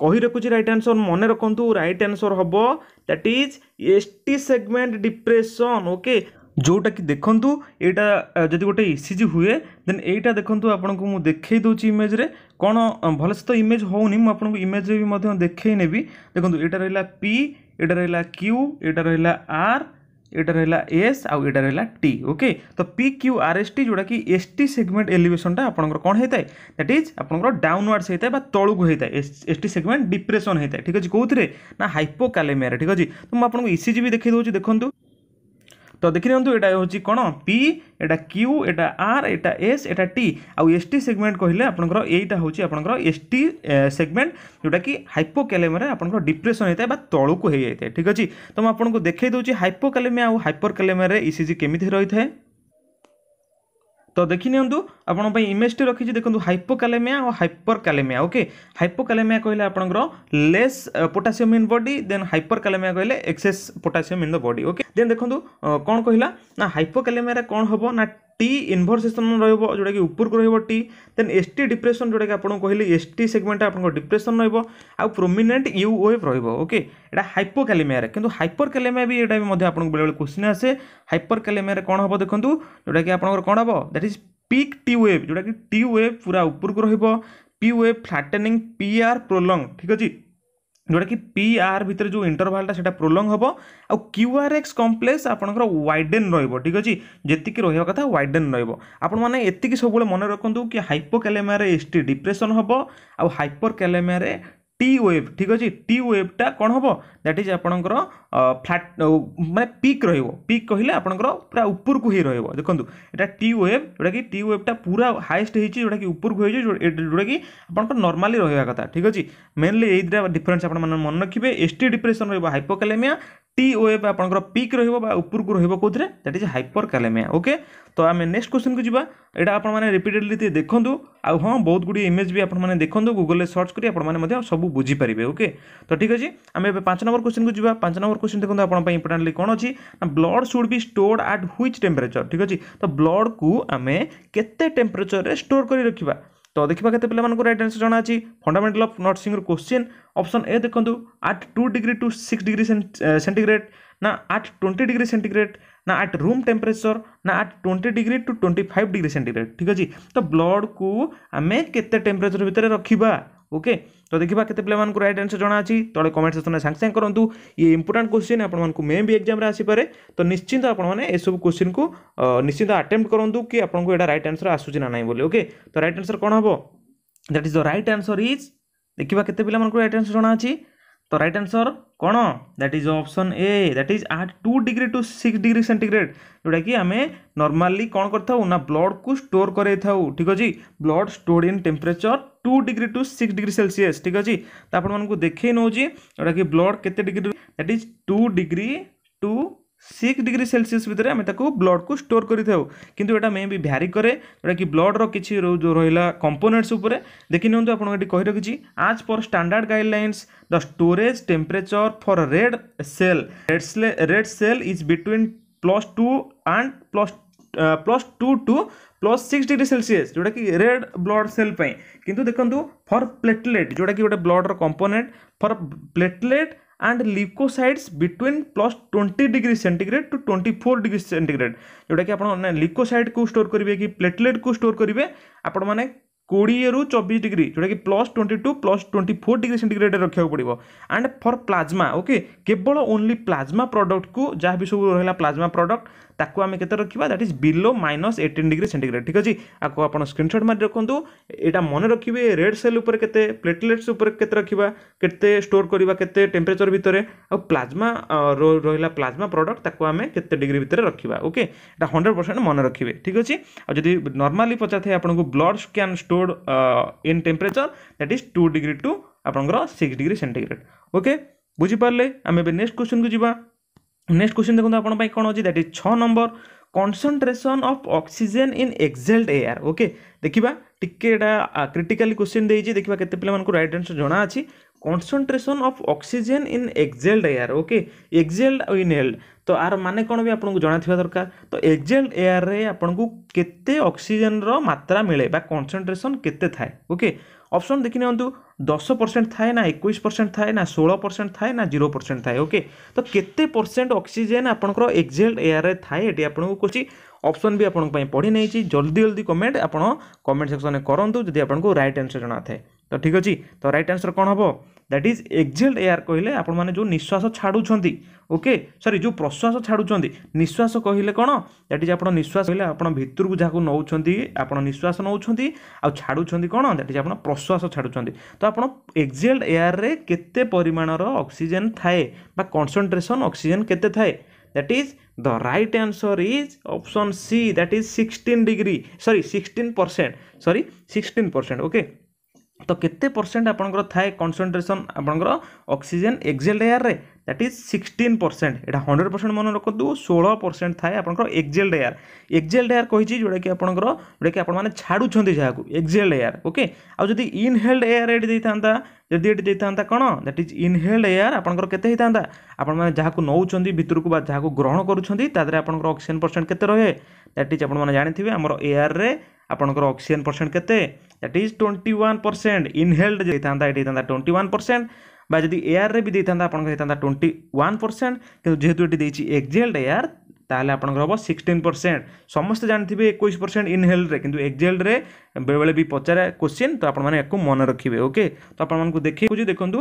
Speaker 1: কহি রাখুছি রাইট আনসর মনে রাখতু রাইট আনসর হব that is ST segment depression okay ଯେଉଁଟାକି ଦେଖନ୍ତୁ ଏଇଟା ଯଦି ଗୋଟେ ଇ ସି ଜି ହୁଏ ଦେନ୍ ଏଇଟା ଦେଖନ୍ତୁ ଆପଣଙ୍କୁ ମୁଁ ଦେଖାଇ ଦେଉଛି ଇମେଜ୍ରେ କ'ଣ ଭଲସେ ତ ଇମେଜ୍ ହେଉନି ମୁଁ ଆପଣଙ୍କୁ ଇମେଜ୍ରେ ବି ମଧ୍ୟ ଦେଖାଇ ନେବି ଦେଖନ୍ତୁ ଏଇଟା ରହିଲା ପି ଏଇଟା ରହିଲା କ୍ୟୁ ଏଇଟା ରହିଲା ଆର୍ ଏଇଟା ରହିଲା ଏସ୍ ଆଉ ଏଇଟା ରହିଲା ଟି ଓକେ ତ P Q R S T ଯେଉଁଟାକି ଏସ୍ ଟି ସେଗମେଣ୍ଟ ଏଲିଭେସନଟା ଆପଣଙ୍କର କ'ଣ ହେଇଥାଏ ଦ୍ୟାଟ୍ ଇଜ୍ ଆପଣଙ୍କର ଡାଉନୱାର୍ଡସ୍ ହେଇଥାଏ ବା ତଳକୁ ହେଇଥାଏ ଏସ୍ ଟି ସେଗମେଣ୍ଟ ଡିପ୍ରେସନ୍ ହେଇଥାଏ ଠିକ୍ ଅଛି କେଉଁଥିରେ ନା ହାଇପୋକାଲେମିଆରେ ଠିକ୍ ଅଛି ତ ମୁଁ ଆପଣଙ୍କୁ ଇସିଜି ବି ଦେଖାଇ ଦେଉଛି ଦେଖନ୍ତୁ ତ ଦେଖିନିଅନ୍ତୁ ଏଇଟା ହେଉଛି କ'ଣ ପି ଏଇଟା କ୍ୟୁ ଏଇଟା ଆର୍ ଏଇଟା ଏସ୍ ଏଇଟା ଟି ଆଉ ଏସ୍ ଟି ସେଗମେଣ୍ଟ କହିଲେ ଆପଣଙ୍କର ଏଇଟା ହେଉଛି ଆପଣଙ୍କର ଏସ୍ ଟି ସେଗମେଣ୍ଟ ଯେଉଁଟାକି ହାଇପୋକାଲେମିଆରେ ଆପଣଙ୍କର ଡିପ୍ରେସନ୍ ହେଇଥାଏ ବା ତଳକୁ ହେଇଯାଇଥାଏ ଠିକ୍ ଅଛି ତ ମୁଁ ଆପଣଙ୍କୁ ଦେଖାଇ ଦେଉଛି ହାଇପୋକାଲେମିଆ ଆଉ ହାଇପରକାଲେମିଆରେ ଇସିଜି କେମିତି ରହିଥାଏ ତ ଦେଖିନିଅନ୍ତୁ आप इमेज टी रखी देखो ହାଇପୋକାଲେମିଆ ଓ ହାଇପର କାଲେମିଆ ଓକେ ହାଇପୋକାଲେମିଆ କହିଲେ ଆପଣଙ୍କର less potassium in body then hyperkalemia କହିଲେ excess potassium in the body okay then ଦେଖନ୍ତୁ କ'ଣ କହିଲା ନା ହାଇପୋକାଲେମିଆରେ କ'ଣ ହେବ ନା टी इनभरसेसन रोटा कि उपरक री देन एस टी डिप्रेसन जोटा कि आपको कहली एस टी सेगमेंट आपको डिप्रेसन रो प्रोमिनेंट यू वेव रोके यहाँ हाइपर कि हाइपर कैलेमिया भी यहाँ भी आपको बेले बेले क्वेश्चन आसे हाइपर कैलेमिया कौन हम देखो जोटा कि आप कौन that is peak T wave ଯେଉଁଟାକି ଟି ୱେଭ୍ ପୁରା ଉପରକୁ ରହିବ P wave flattening P R prolong ଠିକ୍ ଅଛି ଯେଉଁଟାକି ପି ଆର୍ ଭିତରେ ଯେଉଁ ଇଣ୍ଟରଭାଲ୍ଟା ସେଇଟା ପ୍ରୋଲଙ୍ଗ ହେବ ଆଉ କ୍ୟୁ ଆର୍ ଏକ୍ସ କମ୍ପ୍ଲେକ୍ସ ଆପଣଙ୍କର ୱାଇଡେନ୍ ରହିବ ଠିକ୍ ଅଛି ଯେତିକି ରହିବା କଥା ୱାଇଡେନ୍ ରହିବ ଆପଣମାନେ ଏତିକି ସବୁବେଳେ ମନେ ରଖନ୍ତୁ କି ହାଇପୋ କ୍ୟାଲେମିଆରେ ଏସ୍ ଟି ଡିପ୍ରେସନ୍ ହେବ ଆଉ ହାଇପର୍ କ୍ୟାଲେମିଆରେ টি ওয়েভ ঠিক আছে টি ওয়েভটা କ'ଣ ହେବ ଦ୍ୟାଟ୍ ଇଜ୍ ଆପଣଙ୍କର ଫ୍ଲାଟ୍ ମାନେ ପିକ୍ ରହିବ ପିକ୍ କହିଲେ ଆପଣଙ୍କର ପୁରା ଉପରକୁ ହିଁ ରହିବ ଦେଖନ୍ତୁ ଏଇଟା ଟି ୱେଭ୍ ଯେଉଁଟାକି ଟି ୱେଭ୍ଟା ପୁରା ହାଏଷ୍ଟ ହେଇଛି ଯେଉଁଟାକି ଉପରକୁ ହେଇଛି ଯେଉଁଟାକି ଆପଣଙ୍କର ନର୍ମାଲି ରହିବା କଥା ଠିକ୍ ଅଛି ମେନଲି ଏଇ ଦୁଇଟା ଡିଫରେନ୍ସ ଆପଣମାନେ ମନେ ରଖିବେ ଏସ୍ ଟି ଡିପ୍ରେସନ୍ ରହିବ ହାଇପୋକାଲେମିଆ टी वेव আপনার পিক রহব বা উপরক রহব কোথায় that is hyperkalemia okay তো আমি নেক্সট কোশ্চিন কু যা এটা আপনার মানে রিপিটেডলি টিকে দেখুন আউ হ্যাঁ বহুত গুড়ি ইমেজ বি আপনার দেখুন গুগলে সর্চ করে আপনার মানে সব বুঝিপারে ওকে তো ঠিক আছে আমি এবার পাঁচ নম্বর কোশ্চিন কু যা পাঁচ নম্বর কোশ্চিন দেখুন আপনার ইম্পর্টাটলি কোণ অছি blood should be stored at which temperature ঠিক আছে তো ব্লড কু আমি কেতে টেম্পরেচর স্টোর করে রাখবা तो देखा कैसे पे रईट आन्सर जनाअि fundamental of nursing question option A देखो at two degree to six degree centigrade ना आट ट्वेंटी डिग्री सेन्टीग्रेड ना आट रूम टेम्परेचर ना at twenty degree to twenty five degree centigrade ठीक अच्छे तो ब्लड को आम के टेम्परेचर भितर रखा ओके तो देखा केते पे रईट आनसर जनाअी तले कमेंट सेक्शन सांगे सांगे करूँ ये इंपोर्टां क्वेश्चन आपको मे भी एक्जाम आसपे तो निश्चिंत आपसबू क्वेश्चन को निश्चिंत आटेम्प्ट करूँ कि आपको यहाँ रईट आन्सर आसूसी ना नहीं ओके तो रईट आनसर कौन हम that is the right answer is देखा केते पे रईट आनसर जनाअी तो राइट आंसर कौन that is option A that is at two degree to six degree centigrade जोटा कि आम नर्माली कौन करूँ ब्लड को स्टोर कराई था ठीक अच्छे blood store in temperature two degree to six degree Celsius ठीक अच्छे तो आपण देखे नौ जोटा कि ब्लड के degree that is two degree to six degree Celsius ଭିତରେ ଆମେ ତାକୁ ବ୍ଲଡ଼କୁ ଷ୍ଟୋର୍ କରିଥାଉ କିନ୍ତୁ ଏଇଟା ମେ ବି ଭ୍ୟାରି କରେ ଯେଉଁଟାକି ବ୍ଲଡ଼ର କିଛି ଯେଉଁ ରହିଲା କମ୍ପୋନେଣ୍ଟସ୍ ଉପରେ ଦେଖିନିଅନ୍ତୁ ଆପଣଙ୍କୁ ଏଠି କହି ରଖିଛି as per standard guidelines the storage temperature for red cell red cell red cell is between plus two and plus plus two to plus six degree Celsius ଯେଉଁଟାକି ରେଡ୍ ବ୍ଲଡ୍ ସେଲ୍ ପାଇଁ କିନ୍ତୁ ଦେଖନ୍ତୁ for platelet ଯେଉଁଟାକି ଗୋଟେ ବ୍ଲଡ଼ର component for platelet and leukocytes between plus twenty degree centigrade to twenty four degree centigrade जोटा कि आप लिकोसाइड को स्टोर करेंगे कि प्लेटलेट को स्टोर करेंगे आपण मैंने कोड़े रु चौबीस डिग्री जोटा कि plus twenty to plus twenty four degree centigrade रखा पड़ो एंड फर प्लाज्मा ओके केवल ओनली प्लाज्मा प्रडक्ट को जहाँ भी सब रहा प्लाज्मा प्रडक्ट ତାକୁ ଆମେ କେତେ ରଖିବା that is below minus eighteen degree centigrade ଠିକ୍ ଅଛି ଆକୁ ଆପଣ ସ୍କ୍ରିନଶଟ୍ ମାରି ରଖନ୍ତୁ ଏଇଟା ମନେ ରଖିବେ ରେଡ୍ ସେଲ୍ ଉପରେ କେତେ ପ୍ଲେଟଲେଟ୍ସ ଉପରେ କେତେ ରଖିବା କେତେ ଷ୍ଟୋର୍ କରିବା କେତେ ଟେମ୍ପରେଚର୍ ଭିତରେ ଆଉ ପ୍ଲାଜମା ରହିଲା ପ୍ଲାଜମା ପ୍ରଡ଼କ୍ଟ ତାକୁ ଆମେ କେତେ ଡିଗ୍ରୀ ଭିତରେ ରଖିବା ଓକେ ଏଇଟା ହଣ୍ଡ୍ରେଡ଼ ପରସେଣ୍ଟ ମନେ ରଖିବେ ଠିକ୍ ଅଛି ଆଉ ଯଦି ନର୍ମାଲି ପଚାରିଥାଏ ଆପଣଙ୍କୁ blood can stored in temperature that is two degree to ଆପଣଙ୍କର ସିକ୍ସ ଡିଗ୍ରୀ ସେଣ୍ଟିଗ୍ରେଡ଼ ଓକେ ବୁଝିପାରିଲେ ଆମେ ଏବେ ନେକ୍ସଟ କ୍ୱେଶ୍ଚନକୁ ଯିବା नेक्स्ट क्वेश्चन देखो आप कौन अच्छी दैट इज छ number concentration of oxygen in exhaled air okay देखा टी क्रिटिकाली क्वेश्चन देखिए देखा के रईट आन्सर जना अच्छी concentration of oxygen in exhaled air okay exhaled inhaled तो आर मान कौन भी आपको जना दरकार तो एक्जेल्ड एयर में आपको केक्सीजेन रात्रा मिले बा कनसनट्रेसन के ओके ଅପସନ୍ ଦେଖିନିଅନ୍ତୁ ଦଶ ପରସେଣ୍ଟ ଥାଏ ନା ଏକୋଇଶ ପରସେଣ୍ଟ ଥାଏ ନା ଷୋହଳ ପରସେଣ୍ଟ ଥାଏ ନା ଜିରୋ ପରସେଣ୍ଟ ଥାଏ ଓକେ ତ କେତେ ପରସେଣ୍ଟ ଅକ୍ସିଜେନ୍ ଆପଣଙ୍କର ଏକ୍ଜାକ୍ଟ ଏୟାରରେ ଥାଏ ଏଠି ଆପଣଙ୍କୁ କହୁଛି ଅପସନ୍ ବି ଆପଣଙ୍କ ପାଇଁ ପଢ଼ି ନେଇଛି ଜଲ୍ଦି ଜଲ୍ଦି କମେଣ୍ଟ ଆପଣ କମେଣ୍ଟ ସେକ୍ସନରେ କରନ୍ତୁ ଯଦି ଆପଣଙ୍କୁ ରାଇଟ୍ ଆନ୍ସର୍ ଜଣାଥାଏ ତ ଠିକ୍ ଅଛି ତ ରାଇଟ୍ ଆନ୍ସର୍ କ'ଣ ହେବ ଦ୍ୟାଟ୍ ଇଜ୍ ଏକ୍ସେଲ୍ଡ ଏୟାର କହିଲେ ଆପଣମାନେ ଯେଉଁ ନିଶ୍ୱାସ ଛାଡ଼ୁଛନ୍ତି ଓକେ ସରି ଯେଉଁ ପ୍ରଶ୍ୱାସ ଛାଡ଼ୁଛନ୍ତି ନିଶ୍ୱାସ କହିଲେ କ'ଣ ଦ୍ୟାଟ୍ ଇଜ୍ ଆପଣ ନିଶ୍ୱାସ କହିଲେ ଆପଣ ଭିତରକୁ ଯାହାକୁ ନେଉଛନ୍ତି ଆପଣ ନିଶ୍ୱାସ ନେଉଛନ୍ତି ଆଉ ଛାଡ଼ୁଛନ୍ତି କ'ଣ ଦ୍ୟାଟ୍ ଇଜ୍ ଆପଣ ପ୍ରଶ୍ୱାସ ଛାଡ଼ୁଛନ୍ତି ତ ଆପଣ ଏକ୍ସେଲ୍ଡ ଏୟାରରେ କେତେ ପରିମାଣର ଅକ୍ସିଜେନ୍ ଥାଏ ବା କନ୍ସନ୍ଟ୍ରେସନ୍ ଅକ୍ସିଜେନ୍ କେତେ ଥାଏ that is the right answer is option c that is 16 degree sorry 16 percent sorry 16 percent okay ତ କେତେ ପରସେଣ୍ଟ ଆପଣଙ୍କର ଥାଏ କନସନ୍ଟ୍ରେସନ୍ ଆପଣଙ୍କର ଅକ୍ସିଜେନ୍ ଏକ୍ଜେଲ୍ ଏୟାରରେ ଦ୍ୟାଟ୍ ଇଜ୍ ସିକ୍ସଟିନ୍ ପରସେଣ୍ଟ ଏଇଟା ହଣ୍ଡ୍ରେଡ଼ ପରସେଣ୍ଟ ମନେ ରଖନ୍ତୁ ଷୋହଳ ପରସେଣ୍ଟ ଥାଏ ଆପଣଙ୍କର ଏକ୍ଜେଲ୍ଡ ଏୟାର ଏକ୍ଜେଲ୍ଡ ଏୟାର କହିଛି ଯେଉଁଟାକି ଆପଣଙ୍କର ଯେଉଁଟାକି ଆପଣମାନେ ଛାଡ଼ୁଛନ୍ତି ଯାହାକୁ ଏକ୍ଜେଲ୍ଡ ଏୟାର ଓକେ ଆଉ ଯଦି ଇନହେଲ୍ଡ ଏୟାର ଏଠି ଦେଇଥାନ୍ତା ଯଦି ଏଠି ଦେଇଥାନ୍ତା କ'ଣ ଦ୍ୟାଟ୍ ଇଜ୍ ଇନହେଲ୍ଡ ଏୟାର ଆପଣଙ୍କର କେତେ ହେଇଥାନ୍ତା ଆପଣମାନେ ଯାହାକୁ ନେଉଛନ୍ତି ଭିତରକୁ ବା ଯାହାକୁ ଗ୍ରହଣ କରୁଛନ୍ତି ତା ଦେହରେ ଆପଣଙ୍କର ଅକ୍ସିଜେନ୍ ପରସେଣ୍ଟ କେତେ ରହେ ଦ୍ୟାଟ୍ ଇଜ୍ ଆପଣମାନେ ଜାଣିଥିବେ ଆମର ଏୟାରରେ ଆପଣଙ୍କର ଅକ୍ସିଜେନ୍ ପରସେଣ୍ଟ କେତେ that is twenty one percent inhaled ଦେଇଥାନ୍ତା ଏଠି ହେଇଥାନ୍ତା ଟ୍ୱେଣ୍ଟି ୱାନ୍ ପରସେଣ୍ଟ ବା ଯଦି ଏୟାର୍ରେ ବି ଦେଇଥାନ୍ତା ଆପଣଙ୍କର ହେଇଥାନ୍ତା ଟ୍ୱେଣ୍ଟି ୱାନ୍ ପରସେଣ୍ଟ କିନ୍ତୁ ଯେହେତୁ ଏଠି ଦେଇଛି ଏକ୍ଜେଲ୍ଡ ଏୟାର୍ ତାହେଲେ ଆପଣଙ୍କର ହେବ ସିକ୍ସଟିନ୍ ପରସେଣ୍ଟ ସମସ୍ତେ ଜାଣିଥିବେ ଏକୋଇଶ ପରସେଣ୍ଟ ଇନହେଲ୍ଡରେ କିନ୍ତୁ ଏକ୍ଜେଲ୍ଡରେ ବେଳେବେଳେ ବି ପଚାରେ କୋଶ୍ଚିନ୍ ତ ଆପଣମାନେ ୟାକୁ ମନେ ରଖିବେ ଓକେ ତ ଆପଣମାନଙ୍କୁ ଦେଖେଇଛି ଦେଖନ୍ତୁ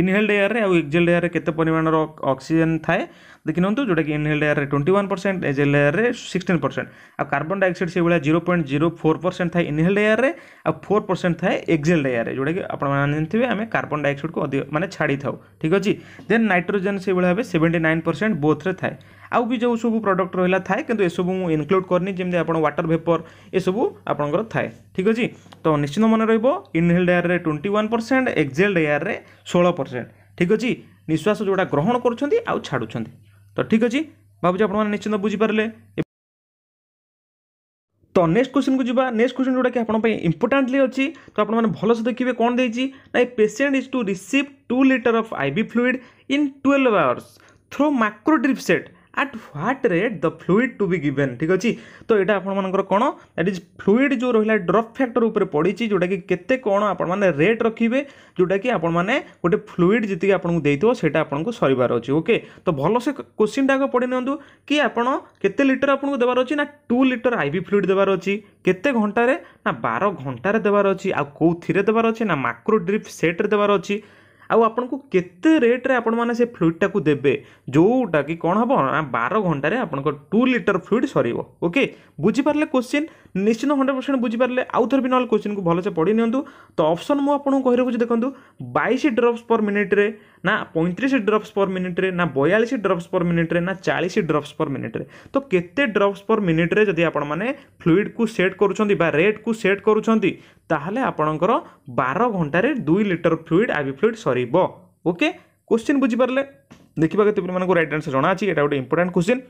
Speaker 1: ଇନହେଲ୍ଡ ଏୟାରରେ ଆଉ ଏକ୍ଜେଲ୍ଡ ଏୟାରରେ କେତେ ପରିମାଣର ଅକ୍ସିଜେନ୍ ଥାଏ ଦେଖିନିଅନ୍ତୁ ଯେଉଁଟାକି ଇନହେଲ୍ଡ ଏୟାରରେ ଟ୍ୱେଣ୍ଟି ୱାନ୍ ପରସେଣ୍ଟ ଏଜେଲ୍ଡ ଏୟାରରେ ସିକ୍ସଟିନ୍ ପରସେଣ୍ଟ ଆଉ କାର୍ବନ୍ ଡାଇଅକ୍ସାଇଡ଼ ସେଇଭଳିଆ zero point zero four percent ଥାଏ ଇନହେଲ୍ଡ ଏୟାରରେ ଆଉ ଫୋର୍ ପରସେଣ୍ଟ ଥାଏ ଏକ୍ଜେଲ୍ଡ ଏୟାରରେ ଯେଉଁଟାକି ଆପଣମାନେ ଜାଣିଥିବେ ଆମେ କାର୍ବନ୍ ଡାଇଅକ୍ସାଇଡ଼କୁ ଅଧିକ ମାନେ ଛାଡ଼ିଥାଉ ଠିକ୍ ଅଛି ଦେନ୍ ନାଇଟ୍ରୋଜେନ୍ ସେଇଭଳିଆ ଭାବେ ସେଭେଣ୍ଟି ନାଇନ୍ ପରସେଣ୍ଟ ବୋଥ୍ରେ ଥାଏ आउ भी जो सब प्रडक्ट रहा थाए कि सब मुझे इनक्लूड करनी जमी आप व्वाटर भेपर यू आपर थाए ठीक अच्छे तो निश्चिंत मन रोज इनहेल एयर में twenty one percent exhaled air में षोह परसेंट ठीक अच्छे निश्वास जोड़ा ग्रहण कर तो ठीक अच्छे भाबू आप निश्चिंत बुझीपारे तो नेक्स्ट क्वेश्चन को जी नेक्स्ट क्वेश्चन जोटा कि आप इंपोर्टाटली अच्छी तो आप से देखिए कौन the patient is to receive two litre of I IV fluid in twelve hours through micro set at what rate the fluid to be given ଠିକ୍ ଅଛି ତ ଏଇଟା ଆପଣମାନଙ୍କର କ'ଣ ଦ୍ୟାଟ୍ ଇଜ୍ ଫ୍ଲୁଇଡ୍ ଯେଉଁ ରହିଲା ଡ୍ରପ୍ ଫ୍ୟାକ୍ଟର ଉପରେ ପଡ଼ିଛି ଯେଉଁଟାକି କେତେ କ'ଣ ଆପଣମାନେ ରେଟ୍ ରଖିବେ ଯେଉଁଟାକି ଆପଣମାନେ ଗୋଟେ ଫ୍ଲୁଇଡ୍ ଯେତିକି ଆପଣଙ୍କୁ ଦେଇଥିବ ସେଇଟା ଆପଣଙ୍କୁ ସରିବାର ଅଛି ଓକେ ତ ଭଲସେ କୋଶ୍ଚିନ୍ଟାକ ପଢ଼ି ନିଅନ୍ତୁ କି ଆପଣ କେତେ ଲିଟର ଆପଣଙ୍କୁ ଦେବାର ଅଛି ନା two litre I V fluid ଦେବାର ଅଛି କେତେ ଘଣ୍ଟାରେ ନା ବାର ଘଣ୍ଟାରେ ଦେବାର ଅଛି ଆଉ କେଉଁଥିରେ ଦେବାର ଅଛି ନା ମାକ୍ରୋ ଡ୍ରିପ୍ ସେଟ୍ରେ ଦେବାର ଅଛି ଆଉ ଆପଣଙ୍କୁ କେତେ ରେଟ୍ରେ ଆପଣମାନେ ସେ ଫ୍ଲୁଇଡ଼୍ଟାକୁ ଦେବେ ଯେଉଁଟାକି କ'ଣ ହେବ ନା ବାର ଘଣ୍ଟାରେ ଆପଣଙ୍କ ଟୁ ଲିଟର ଫ୍ଲୁଇଡ଼୍ ସରିବ ଓକେ ବୁଝିପାରିଲେ କୋଶ୍ଚିନ୍ निश्चित हंड्रेड परसेंट बुझीपारे आउ थर भी ना क्वेश्चन को भलेसे पढ़ी नि तो अप्सन मुझे कह रखी देखो बैश ड्रप्स पर मिनिट्रे ना पैंतीस ड्रप्स पर मिनिट्रे ना बयालीस ड्रप्स पर मिनिट्रे ना चालीस ड्रप्स पर मिनिट्रे तो कैसे ड्रप्स पर मिनिट्रे जदि आपलुइड को सेट करेट को सेट करपर बार घंटे दुई litre fluid IV fluid sir okay question बुझीपारे देखा कितने पे रईट आंसर जना अच्छी यहाँ गोटे इंपोर्टां क्वेश्चन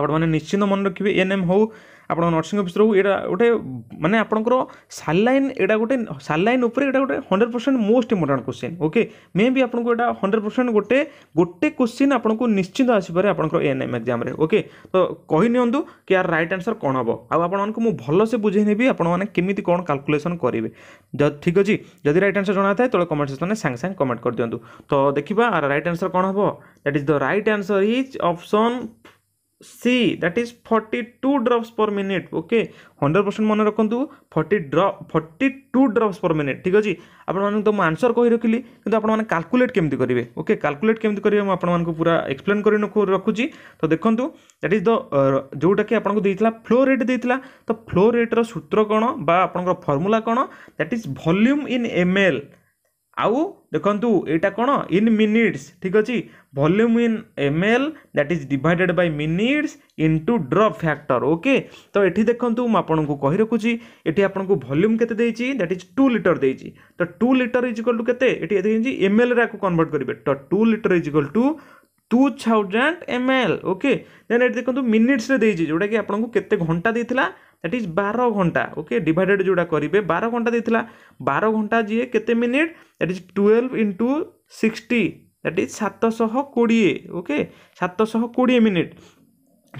Speaker 1: ଆପଣମାନେ ନିଶ୍ଚିନ୍ତ ମନେ ରଖିବେ ଏନ୍ ଏମ୍ ହଉ ଆପଣଙ୍କ ନର୍ସିଂ ଅଫିସର ହଉ ଏଇଟା ଗୋଟେ ମାନେ ଆପଣଙ୍କର ସାଲାଇନ୍ ଏଇଟା ଗୋଟେ ସାଲାଇନ୍ ଉପରେ ଏଇଟା ଗୋଟେ hundred percent most important question okay may be ଆପଣଙ୍କୁ ଏଇଟା ହଣ୍ଡ୍ରେଡ଼ ପରସେଣ୍ଟ ଗୋଟେ ଗୋଟେ କୋଶ୍ଚିନ୍ ଆପଣଙ୍କୁ ନିଶ୍ଚିନ୍ତ ଆସିପାରେ ଆପଣଙ୍କର ଏନ୍ ଏମ୍ ଏକ୍ଜାମ୍ରେ ଓକେ ତ କହିନିଅନ୍ତୁ କି ଆର ରାଇଟ୍ ଆନ୍ସର୍ କ'ଣ ହେବ ଆଉ ଆପଣମାନଙ୍କୁ ମୁଁ ଭଲସେ ବୁଝେଇ ନେବି ଆପଣମାନେ କେମିତି କ'ଣ କାଲକୁଲେସନ୍ କରିବେ ଠିକ୍ ଅଛି ଯଦି ରାଇଟ୍ ଆନ୍ସର୍ ଜଣାଥାଏ ତଳେ କମେଣ୍ଟ ସେକ୍ସନ୍ରେ ସାଙ୍ଗେ ସାଙ୍ଗେ କମେଣ୍ଟ କରିଦିଅନ୍ତୁ ତ ଦେଖିବା ଆର ରାଇଟ୍ ଆନ୍ସର୍ କ'ଣ ହେବ that is the right answer is option C that is 42 drops per minute okay 100% মনে রাখন্তু 40 ড্রপ 42 ড্রপস পর মিনিট ঠিক আছে আপনার তো আনসর কই রাখলি কিন্তু আপনার ক্যালকুলেট কেমতি করবে ওকে ক্যালকুলেট কেমতি করবে আপনার পুরা এক্সপ্লেন করে রাখুছি তো দেখুন দ্যাট ইজ দ যেটা কি আপনার দিয়েছিল ফ্লো রেট দিয়েছিল তো ফ্লো রেট্র সূত্র কোণ বা আপনার ফর্মুলা কোণ that is volume in M L ଆଉ ଦେଖନ୍ତୁ ଏଇଟା କ'ଣ ଇନ୍ ମିନିଟ୍ସ ଠିକ୍ ଅଛି volume in M L that is divided by minutes into drop factor okay ତ ଏଠି ଦେଖନ୍ତୁ ମୁଁ ଆପଣଙ୍କୁ କହି ରଖୁଛି ଏଠି ଆପଣଙ୍କୁ ଭଲ୍ୟୁମ୍ କେତେ ଦେଇଛି ଦ୍ୟାଟ୍ ଇଜ୍ ଟୁ ଲିଟର ଦେଇଛି ତ ଟୁ ଲିଟର ଇଜିକାଲ୍ ଟୁ କେତେ ଏଠି ଦେଇଛି ଏମ୍ ଏଲ୍ରେ ଆକୁ କନଭର୍ଟ କରିବେ ତ two litre is equal to two thousand M L okay then ଏଠି ଦେଖନ୍ତୁ ମିନିଟ୍ସରେ ଦେଇଛି ଯେଉଁଟାକି ଆପଣଙ୍କୁ କେତେ ଘଣ୍ଟା ଦେଇଥିଲା দ্যাট ଇଜ୍ ବାର ଘଣ୍ଟା ଓକେ ଡିଭାଇଡେଡ଼୍ ଯେଉଁଟା କରିବେ ବାର ଘଣ୍ଟା ଦେଇଥିଲା ବାର ଘଣ୍ଟା ଯିଏ କେତେ minute that is twelve into sixty that is ସାତଶହ କୋଡ଼ିଏ ଓକେ ସାତଶହ କୋଡ଼ିଏ ମିନିଟ୍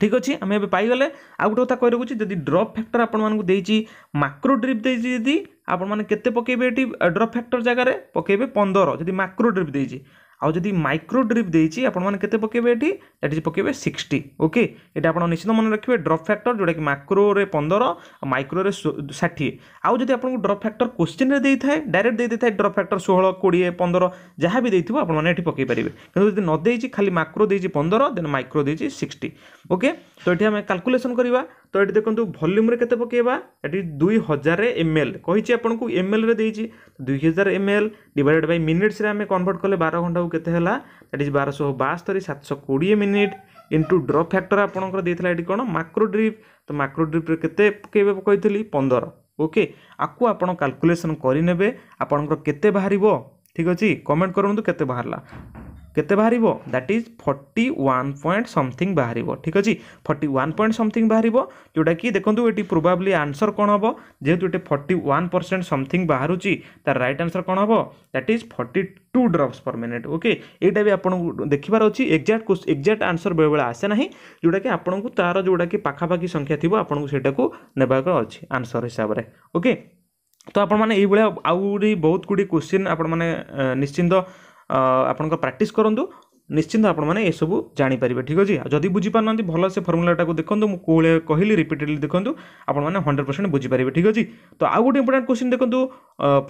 Speaker 1: ଠିକ୍ ଅଛି ଆମେ ଏବେ ପାଇଗଲେ ଆଉ ଗୋଟେ କଥା କହି ରଖୁଛି ଯଦି ଡ୍ରପ୍ ଫ୍ୟାକ୍ଟର ଆପଣମାନଙ୍କୁ ଦେଇଛି ମାକ୍ରୋ ଡ୍ରିପ୍ ଦେଇଛି ଯଦି ଆପଣମାନେ କେତେ ପକାଇବେ ଏଠି ଡ୍ରପ୍ ଫ୍ୟାକ୍ଟର ଜାଗାରେ ପକାଇବେ ପନ୍ଦର ଯଦି ମାକ୍ରୋ ଡ୍ରିପ୍ ଦେଇଛି ଆଉ ଯଦି ମାଇକ୍ରୋ ଡ୍ରିପ୍ ଦେଇଛି ଆପଣମାନେ କେତେ ପକାଇବେ ଏଠି ଏଠି ପକାଇବେ ସିକ୍ସଟି ଓକେ ଏଇଟା ଆପଣ ନିଶ୍ଚିତ ମନେ ରଖିବେ ଡ୍ରପ୍ ଫ୍ୟାକ୍ଟର ଯେଉଁଟାକି ମାକ୍ରୋରେ ପନ୍ଦର ଆଉ ମାଇକ୍ରୋରେ ଷାଠିଏ ଆଉ ଯଦି ଆପଣଙ୍କୁ ଡ୍ରପ୍ ଫ୍ୟାକ୍ଟର କୋଶ୍ଚିନ୍ରେ ଦେଇଥାଏ ଡାଇରେକ୍ଟ ଦେଇ ଦେଇଥାଏ ଡ୍ରପ୍ ଫ୍ୟାକ୍ଟର ଷୋହଳ କୋଡ଼ିଏ ପନ୍ଦର ଯାହା ବି ଦେଇଥିବ ଆପଣମାନେ ଏଠି ପକାଇ ପାରିବେ କିନ୍ତୁ ଯଦି ନ ଦେଇଛି ଖାଲି ମାକ୍ରୋ ଦେଇଛି ପନ୍ଦର ଦେନ୍ ମାଇକ୍ରୋ ଦେଇଛି ସିକ୍ସଟି ଓକେ ତ ଏଠି ଆମେ କାଲକୁଲେସନ୍ କରିବା তো এটি দেখুন ভଲ୍ୟୁମ୍ରେ କେତେ ପକାଇବା ଏଠି ଦୁଇ ହଜାର ଏମ୍ ଏଲ୍ କହିଛି ଆପଣଙ୍କୁ ଏମ୍ ଏଲ୍ରେ ଦେଇଛି ଦୁଇ ହଜାର ଏମ୍ ଏଲ୍ ଡିଭାଇଡ଼େଡ଼ ବାଇ ମିନିଟ୍ସରେ ଆମେ କନଭର୍ଟ କଲେ ବାର ଘଣ୍ଟାକୁ କେତେ ହେଲା ଏଠି ବାରଶହ ବାସ୍ତରି ସାତଶହ କୋଡ଼ିଏ ମିନିଟ୍ ଇଣ୍ଟୁ ଡ୍ରପ୍ ଫ୍ୟାକ୍ଟର ଆପଣଙ୍କର ଦେଇଥିଲା ଏଠି କ'ଣ ମାକ୍ରୋ ଡ୍ରିପ୍ ତ ମାକ୍ରୋ ଡ୍ରିପ୍ରେ କେତେ ପକାଇବେ କହିଥିଲି ପନ୍ଦର ଓକେ ଆକୁ ଆପଣ କାଲକୁଲେସନ୍ କରିନେବେ ଆପଣଙ୍କର କେତେ ବାହାରିବ ଠିକ୍ ଅଛି କମେଣ୍ଟ କରନ୍ତୁ କେତେ ବାହାରିଲା କେତେ ବାହାରିବ that is forty one point something ବାହାରିବ ଠିକ୍ ଅଛି ଫର୍ଟି ୱାନ୍ ପଏଣ୍ଟ ସମଥିଂ ବାହାରିବ ଯେଉଁଟାକି ଦେଖନ୍ତୁ ଏଠି ପ୍ରୋବାବ୍ଲି ଆନ୍ସର୍ କ'ଣ ହେବ ଯେହେତୁ ଏଠି ଫର୍ଟି ୱାନ୍ ପରସେଣ୍ଟ ସମଥିଂ ବାହାରୁଛି ତା'ର ରାଇଟ୍ ଆନ୍ସର୍ କ'ଣ ହେବ that is forty two drops per minute okay ଏଇଟା ବି ଆପଣଙ୍କୁ ଦେଖିବାର ଅଛି ଏକ୍ଜାକ୍ଟ ଏକ୍ଜାକ୍ଟ ଆନ୍ସର୍ ବେଳେବେଳେ ଆସେ ନାହିଁ ଯେଉଁଟାକି ଆପଣଙ୍କୁ ତା'ର ଯେଉଁଟାକି ପାଖାପାଖି ସଂଖ୍ୟା ଥିବ ଆପଣଙ୍କୁ ସେଇଟାକୁ ନେବାକୁ ଅଛି ଆନ୍ସର୍ ହିସାବରେ ଓକେ ତ ଆପଣମାନେ ଏଇଭଳିଆ ଆହୁରି ବହୁତ ଗୁଡ଼ିଏ କୋଶ୍ଚିନ୍ ଆପଣମାନେ ନିଶ୍ଚିନ୍ତ ଆପଣଙ୍କ ପ୍ରାକ୍ଟିସ୍ କରନ୍ତୁ ନିଶ୍ଚିନ୍ତ ଆପଣମାନେ ଏସବୁ ଜାଣିପାରିବେ ଠିକ୍ ଅଛି ଆଉ ଯଦି ବୁଝିପାରୁନାହାନ୍ତି ଭଲ ସେ ଫର୍ମୁଲାଟାକୁ ଦେଖନ୍ତୁ ମୁଁ କେଉଁ କହିଲି ରିପିଟେଡ଼ଲି ଦେଖନ୍ତୁ ଆପଣମାନେ ହଣ୍ଡ୍ରେଡ଼ ପରସେଣ୍ଟ ବୁଝିପାରିବେ ଠିକ୍ ଅଛି ତ ଆଉ ଗୋଟେ ଇମ୍ପୋର୍ଟାଣ୍ଟ କୋଶ୍ଚିନ୍ ଦେଖନ୍ତୁ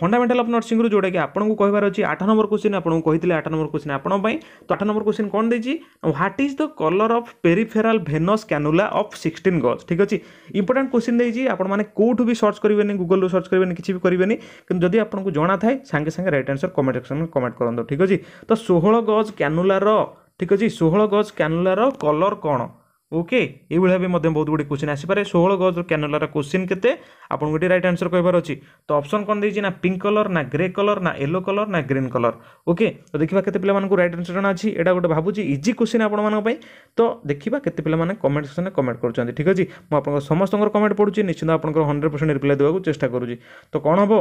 Speaker 1: ଫଣ୍ଡାମେଣ୍ଟାଲ ଅଫ୍ ନର୍ସିଂରୁ ଯେଉଁଟାକି ଆପଣଙ୍କୁ କହିବାର ଅଛି ଆଠ ନମ୍ବର କୋଶ୍ଚିନ୍ ଆପଣଙ୍କୁ କହିଥିଲେ ଆଠ ନମ୍ବର କୋଶ୍ଚିନ୍ ଆପଣଙ୍କ ପାଇଁ ତ ଆଠ ନମ୍ବର କୋଶ୍ଚିନ୍ କ'ଣ ଦେଇଛି what is the colour of peripheral venous cannula of sixteen gauge ଠିକ୍ ଅଛି ଇମ୍ପୋର୍ଟାଣ୍ଟ କୋଶ୍ଚିନ୍ ଦେଇଛି ଆପଣମାନେ କେଉଁଠୁ ବି ସର୍ଚ୍ଚ କରିବେନି ଗୁଗଲରୁ ସର୍ଚ୍ଚ କରିବେନି କିଛି ବି କରିବେନି କିନ୍ତୁ ଯଦି ଆପଣଙ୍କୁ ଜଣାଥାଏ ସାଙ୍ଗେ ସାଙ୍ଗେ right answer comment section comment କରନ୍ତୁ ଠିକ୍ ଅଛି ତ ଷୋହଳ ଗଜ୍ କ୍ୟାନୁଲାର ঠিক ଅଛି ଷୋହଳ ଗଜ କ୍ୟାନୋଲାର କଲର୍ କ'ଣ ଓକେ ଏଇଭଳି ଭାବେ ମଧ୍ୟ ବହୁତ ଗୁଡ଼ିଏ କୋଶ୍ଚିନ୍ ଆସିପାରେ ଷୋହଳ ଗଜ କ୍ୟାନୋଲାର କୋଶ୍ଚିନ୍ କେତେ ଆପଣଙ୍କୁ ଏଠି ରାଇଟ୍ ଆନ୍ସର୍ କହିବାର ଅଛି ତ ଅପସନ୍ କ'ଣ ଦେଇଛି ନା ପିଙ୍କ୍ କଲର୍ ନା ଗ୍ରେ କଲର୍ ନା ୟେଲୋ କଲର୍ ନା ଗ୍ରୀନ୍ କଲର୍ ଓକେ ତ ଦେଖିବା କେତେ ପିଲାମାନଙ୍କୁ ରାଇଟ୍ ଆନ୍ସର୍ ଜଣା ଅଛି ଏଇଟା ଗୋଟେ ଭାବୁଛି ଇଜି କୋଶ୍ଚିନ୍ ଆପଣମାନଙ୍କ ପାଇଁ ତ ଦେଖିବା କେତେ ପିଲାମାନେ କମେଣ୍ଟ ସେକ୍ସନ୍ରେ କମେଣ୍ଟ କରୁଛନ୍ତି ଠିକ୍ ଅଛି ମୁଁ ଆପଣଙ୍କ ସମସ୍ତଙ୍କର କମେଣ୍ଟ ପଢ଼ୁଛି ନିଶ୍ଚିନ୍ତ ଆପଣଙ୍କର ହଣ୍ଡ୍ରେଡ଼ ପରସେଣ୍ଟ ରିପ୍ଲାଏ ଦେବାକୁ ଚେଷ୍ଟା କରୁଛି ତ କ'ଣ ହେବ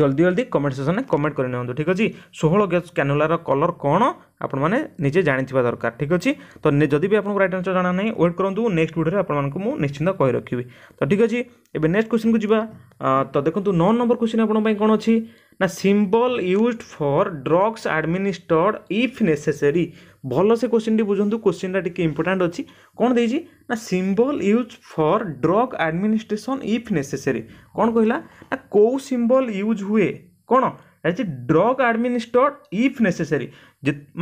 Speaker 1: ଜଲ୍ଦି ଜଲ୍ଦି କମେଣ୍ଟ ସେକ୍ସନ୍ରେ କମେଣ୍ଟ କରିନିଅନ୍ତୁ ଠିକ୍ ଅଛି ଷୋହଳ ଗେଜ୍ କ୍ୟାନୁଲାର କଲର୍ କ'ଣ ଆପଣମାନେ ନିଜେ ଜାଣିଥିବା ଦରକାର ଠିକ୍ ଅଛି ତ ଯଦି ବି ଆପଣଙ୍କୁ ରାଇଟ୍ ଆନ୍ସର୍ ଜଣା ନାହିଁ ୱେଟ୍ କରନ୍ତୁ ନେକ୍ସଟ ଭିଡ଼ିଓରେ ଆପଣମାନଙ୍କୁ ମୁଁ ନିଶ୍ଚିନ୍ତ କହି ରଖିବି ତ ଠିକ୍ ଅଛି ଏବେ ନେକ୍ସଟ କ୍ୱେଶ୍ଚିନ୍କୁ ଯିବା ତ ଦେଖନ୍ତୁ ନଅ ନମ୍ବର କ୍ୱେଶ୍ଚିନ୍ ଆପଣଙ୍କ ପାଇଁ କ'ଣ ଅଛି ନା symbol use for drugs administered if necessary भल से क्वेश्चन टी बुझु क्वेश्चन टा टे इम्पोर्टाट अच्छी कौन देखिए ना symbol use for drug administration if necessary कौन कहला ना कौ सिंबल यूज हुए कौन ड्रग आडमिनिस्टर्ड इफ नेसेसरी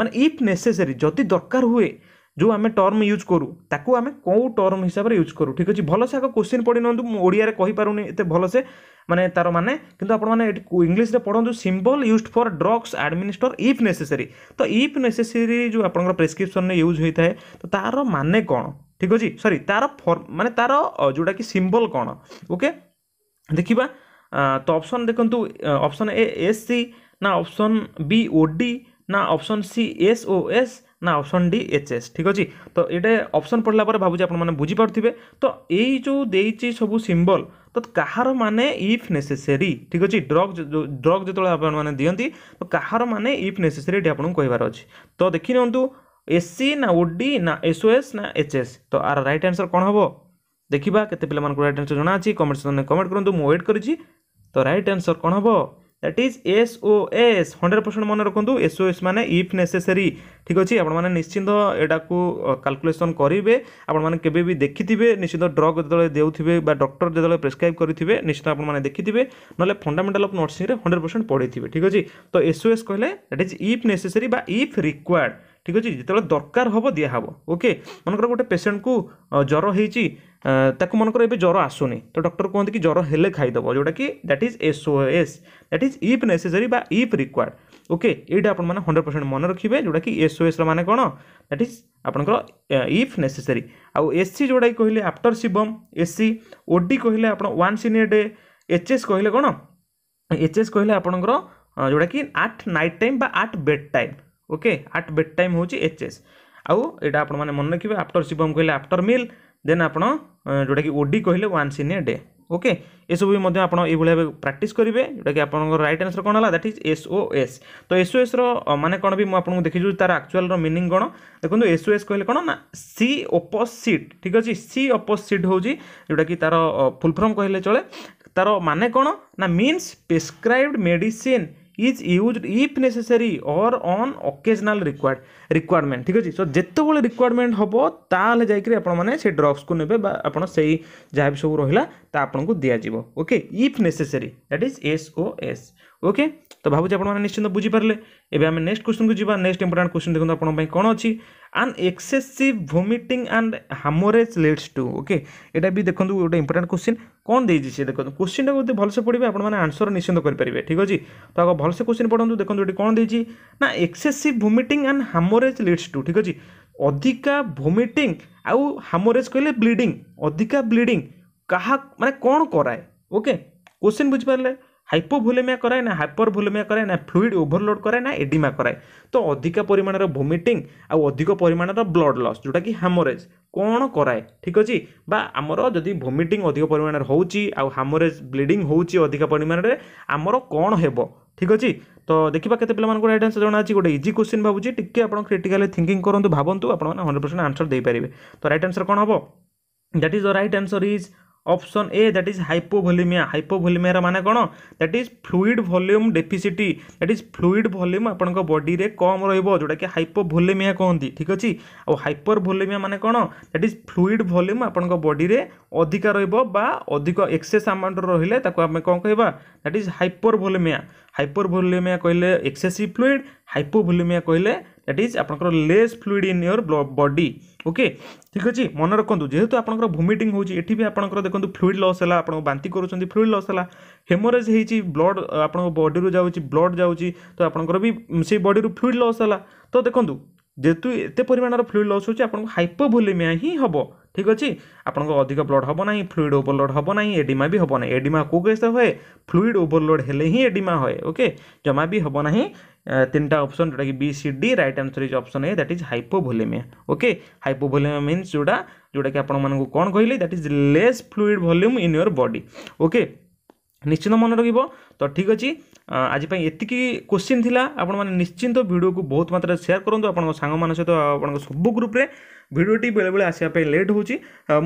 Speaker 1: मान इफ नेसेसरी जदि दरकार हुए जो आम टर्म यूज करूँ ताकू आम कौ टर्म हिसाब से यूज करूँ ठीक अच्छे भलसे आगे क्वेश्चन पढ़ी ना मुझे ओडिया कहीपरूनी एत भलसे मानने तार मैंने कि आपने इंग्लीश्रे पढ़ू symbol use for drugs administer if necessary तो इफ नेसेसरी जो आप प्रेस्क्रिप्सन में यूज होता है तो तार मान कौन ठीक अच्छे सरी तार फर्म मान तार जोटा कि सिंबल कौन ओके देखा तो अप्सन देखु अप्सन ए एस सी ना ऑप्शन बी ओ डी ना option C S O S ना ଅପସନ୍ ଡି ଏଚ୍ ଏସ୍ ଠିକ୍ ଅଛି ତ ଏଇଟା ଅପସନ୍ ପଢ଼ିଲା ପରେ ଭାବୁଛି ଆପଣମାନେ ବୁଝିପାରୁଥିବେ ତ ଏଇ ଯେଉଁ ଦେଇଛି ସବୁ ସିମ୍ବଲ୍ ତ କାହାର ମାନେ ଇଫ୍ ନେସେସେରୀ ଠିକ୍ ଅଛି ଡ୍ରଗ୍ ଡ୍ରଗ୍ ଯେତେବେଳେ ଆପଣମାନେ ଦିଅନ୍ତି ତ କାହାର ମାନେ ଇଫ୍ ନେସେସେରୀ ଏଠି ଆପଣଙ୍କୁ କହିବାର ଅଛି ତ ଦେଖି ନିଅନ୍ତୁ ଏସ୍ସି ନା ଓଡ଼ି ନା ଏସ୍ଓଏସ୍ ନା ଏଚ୍ଏସ୍ ତ ଆର ରାଇଟ୍ ଆନ୍ସର୍ କ'ଣ ହେବ ଦେଖିବା କେତେ ପିଲାମାନଙ୍କୁ ରାଇଟ୍ ଆନ୍ସର୍ ଜଣାଅଛି କମେଣ୍ଟ ସେକ୍ସନ୍ରେ କମେଣ୍ଟ କରନ୍ତୁ ମୁଁ ୱେଟ୍ କରିଛି ତ ରାଇଟ୍ ଆନ୍ସର୍ କ'ଣ ହେବ that is S O S hundred percent ମନେ ରଖନ୍ତୁ ଏସ୍ ଓ ଏସ୍ ମାନେ ଇଫ୍ ନେସେସେରୀ ଠିକ୍ ଅଛି ଆପଣମାନେ ନିଶ୍ଚିନ୍ତ ଏଇଟାକୁ କାଲକୁଲେସନ୍ କରିବେ ଆପଣମାନେ କେବେ ବି ଦେଖିଥିବେ ନିଶ୍ଚିନ୍ତ ଡ୍ରଗ୍ ଯେତେବେଳେ ଦେଉଥିବେ ବା ଡକ୍ଟର ଯେତେବେଳେ ପ୍ରେସ୍କ୍ରାଇବ୍ କରିଥିବେ ନିଶ୍ଚିନ୍ତ ଆପଣମାନେ ଦେଖିଥିବେ ନହେଲେ ଫଣ୍ଡାମେଣ୍ଟାଲ ଅଫ୍ ନର୍ସିଂରେ ହଣ୍ଡ୍ରେଡ଼ ପରସେଣ୍ଟ ପଢ଼େଇଥିବେ ଠିକ୍ ଅଛି ତ ଏସ୍ ଓ ଏସ୍ କହିଲେ ଦ୍ୟାଟ୍ ଇଜ୍ ଇଫ୍ ନେସେସେରୀ ବା ଇଫ୍ ରିକ୍ୱାର୍ଡ଼ ঠিক আছে যেতবে দরকার হব দিয়া হব ওকে মনে করো গোটে পেসেন্ট কু জ্বর হয়েছি ᱛᱟᱠᱩ ᱢᱚᱱᱠᱚᱨᱮ ᱮᱵᱮ ᱡᱚᱨᱚ ᱟᱥᱩᱱᱤ ᱛᱚ ᱰᱚᱠᱴᱚᱨ ᱠᱚ ᱠᱚᱱᱫᱤ ᱡᱚᱨᱚ ᱦᱮᱞᱮ ᱠᱷᱟᱭ ᱫᱚᱵᱚ ᱡᱚᱲᱟ ᱠᱤ ᱰᱮᱴ ᱤᱡ ᱮ S ��O S that is if ᱱᱮᱥᱮᱥᱟᱨᱤ ᱵᱟ ᱤᱯ ᱨᱤᱠᱣᱟᱭᱨഡ് ᱚᱠᱮ ᱮᱰᱟ ᱟᱯᱱᱚ ᱢᱟᱱᱮ 100% ᱢᱚᱱ ᱨᱟᱠᱷᱤᱵᱮ ᱡᱚᱲᱟ ᱠᱤ ᱮᱥ ��ׁᱚ ᱮᱥ ᱨᱮ ᱢᱟᱱᱮ ᱠᱚᱱᱚ ᱰᱮᱴ ᱤᱡ ᱟᱯᱱᱚ ᱠᱚ ᱤᱯ ᱱᱮᱥᱮᱥᱟᱨᱤ ᱟᱩ ᱮᱥ ᱥᱤ ᱡᱚᱲᱟᱭ ᱠᱚᱦᱤᱞᱮ ᱟ ଦେନ୍ ଆପଣ ଯେଉଁଟାକି ଓଡ଼ି କହିଲେ once in a day okay ଏସବୁ ବି ମଧ୍ୟ ଆପଣ ଏଇଭଳି ଭାବେ ପ୍ରାକ୍ଟିସ୍ କରିବେ ଯେଉଁଟାକି ଆପଣଙ୍କର ରାଇଟ୍ ଆନ୍ସର୍ କ'ଣ ହେଲା that is S O S ତ ଏସ୍ ଓ ଏସ୍ର ମାନେ କ'ଣ ବି ମୁଁ ଆପଣଙ୍କୁ ଦେଖିଛୁ ତା'ର ଆକ୍ଚୁଆଲ୍ର ମିନିଂ କ'ଣ ଦେଖନ୍ତୁ ଏସ୍ ଓ ଏସ୍ କହିଲେ କ'ଣ ନା ସି ଅପୋସିଟ୍ ଠିକ୍ ଅଛି ସି ଅପୋସିଟ୍ ହେଉଛି ଯେଉଁଟାକି ତା'ର ଫୁଲ୍ ଫର୍ମ କହିଲେ ଚଳେ ତା'ର ମାନେ କ'ଣ ନା means prescribed medicine is use if necessary और अन् ओकेजनाल रिक्वायर्ड रिक्वायरमेंट ठीक अच्छे सो जितेबले रिक्वयरमेंट हम ताल आपने से ड्रग्स को ने आई जहाँ भी सब रहा आपको दिज्व okay if necessary that is S O S okay তো ভাবুছি আপনার নিশ্চিন্ত বুঝিপারে এবার আমি নেক্সট কোশ্চিন কু যা নেক্সট ইম্পর্টাট কোশ্চিন দেখুন আপনার কোণ অছি an excessive vomiting and haemorrhage leads to okay এটা বি দেখুন গোটে ইম্পর্টাট কোশ্চিন কোণ দিয়েছি সে দেখুন কোশ্চিনটা যদি ভালসে পড়বে আপনার আনসর নিশ্চিন্ত করে ঠিক আছে তো আগে ভালসে কোশ্চিন পড়ুন দেখুন এটি কোণ দিয়েছি না excessive vomiting and haemorrhage leads to ঠিক আছে ଅଧିକା ଭୋମିଟିଂ ଆଉ ହାମୋରେଜ୍ କହିଲେ ବ୍ଲିଡ଼ିଂ ଅଧିକା ବ୍ଲିଡ଼ିଂ କାହା ମାନେ କ'ଣ କରାଏ ଓକେ କୋଶ୍ଚିନ୍ ବୁଝିପାରିଲେ হাইপোভোলেমিয়া করায় না হাইপরভোলেমিয়া করায় না ফ্লুইড ওভরলোড করায় না এডিমা করায় তো অধিকা পরিমাণর ভোমিটিং আউ অধিক পরিমাণর ব্লড লস ଯେଉଁଟାକି ହାମୋରେଜ୍ କ'ଣ କରାଏ ଠିକ୍ ଅଛି ବା ଆମର ଯଦି ଭୋମିଟିଂ ଅଧିକ ପରିମାଣରେ ହେଉଛି ଆଉ ହାମୋରେଜ୍ ବ୍ଲିଡ଼ିଂ ହେଉଛି ଅଧିକ ପରିମାଣରେ ଆମର କ'ଣ ହେବ ଠିକ୍ ଅଛି ତ ଦେଖିବା କେତେ ପିଲାମାନଙ୍କୁ ରାଇଟ୍ ଆନ୍ସର୍ ଜଣାଅଛି ଗୋଟେ ଇଜି କୋଶ୍ଚିନ୍ ଭାବୁଛି ଟିକେ ଆପଣ କ୍ରିଟିକାଲି ଥିଙ୍କିଙ୍ଗ କରନ୍ତୁ ଭାବନ୍ତୁ ଆପଣମାନେ ହଣ୍ଡ୍ରେଡ଼ ପରସେଣ୍ଟ ଆନ୍ସର୍ ଦେଇପାରିବେ ତ ରାଇଟ୍ ଆନ୍ସର୍ କ'ଣ ହେବ that is the right answer is option A that is hypovolaemia হাইপোভলিমিয়ার মানে কোণ that is fluid volume deficit that is fluid volume ଆପଣଙ୍କ ବଡ଼ିରେ କମ୍ ରହିବ ଯେଉଁଟାକି ହାଇପୋଭୋଲେମିଆ କହନ୍ତି ଠିକ୍ ଅଛି ଆଉ ହାଇପର୍ ଭୋଲେମିଆ ମାନେ କ'ଣ ଦ୍ୟାଟ୍ ଇଜ୍ ଫ୍ଲୁଇଡ୍ ଭଲ୍ୟୁମ୍ ଆପଣଙ୍କ ବଡ଼ିରେ ଅଧିକା ରହିବ ବା ଅଧିକ ଏକ୍ସେସ୍ ଆମାଉଣ୍ଟର ରହିଲେ ତାକୁ ଆମେ କ'ଣ କହିବା that is hypervolaemia hypervolaemia କହିଲେ ଏକ୍ସେସିଭ୍ ଫ୍ଲୁଇଡ୍ ହାଇପୋଭୋଲେମିଆ କହିଲେ দ্যাট ইজ আপনার less fluid in your body okay ঠিক আছে মনে রাখতু যেহেতু আপনার ভোমিটিং হচ্ছে এটি বি আপনার দেখুন ফ্লুইড লস হল আপনার বাতি করছেন ফ্লুইড লস হল হেমোরেজ হয়েছি ব্লড আপনার বডি যাচ্ছি ব্লড যাচ্ছি তো আপনার বি সেই বডি ফ্লুইড লস হল তো দেখুন যেহেতু এতে পরিমাণের ফ্লুইড লস হচ্ছে আপনার হাইপোভোলেমিয়া হি হব ঠিক ଅଛି ଆପଣଙ୍କ ଅଧିକ ବ୍ଲଡ଼ ହେବ ନାହିଁ ଫ୍ଲୁଇଡ଼ ଓଭରଲୋଡ଼ ହେବ ନାହିଁ ଏଡ଼ିମା ବି ହେବ ନାହିଁ ଏଡ଼ିମା କେଉଁ କେସ୍ରେ ହୁଏ ଫ୍ଲୁଇଡ଼ ଓଭରଲୋଡ଼ ହେଲେ ହିଁ ଏଡ଼ିମା ହୁଏ ଓକେ ଜମା ବି ହେବ ନାହିଁ ତିନିଟା ଅପସନ୍ ଯେଉଁଟାକି B C D right answer is option A that is hypovolaemia okay hypovolaemia means ଯେଉଁଟା ଯେଉଁଟାକି ଆପଣମାନଙ୍କୁ କ'ଣ କହିଲି that is less fluid volume in your body okay ନିଶ୍ଚିତ ମନେ ରଖିବ তো ঠিক ଅଛି ଆଜି ପାଇଁ ଏତିକି କୋଶ୍ଚିନ୍ ଥିଲା ଆପଣମାନେ ନିଶ୍ଚିନ୍ତ ଭିଡ଼ିଓକୁ ବହୁତ ମାତ୍ରାରେ ସେୟାର କରନ୍ତୁ ଆପଣଙ୍କ ସାଙ୍ଗମାନଙ୍କ ସହିତ ଆପଣଙ୍କ ସବୁ ଗ୍ରୁପ୍ରେ ଭିଡ଼ିଓଟି ବେଳେବେଳେ ଆସିବା ପାଇଁ ଲେଟ୍ ହେଉଛି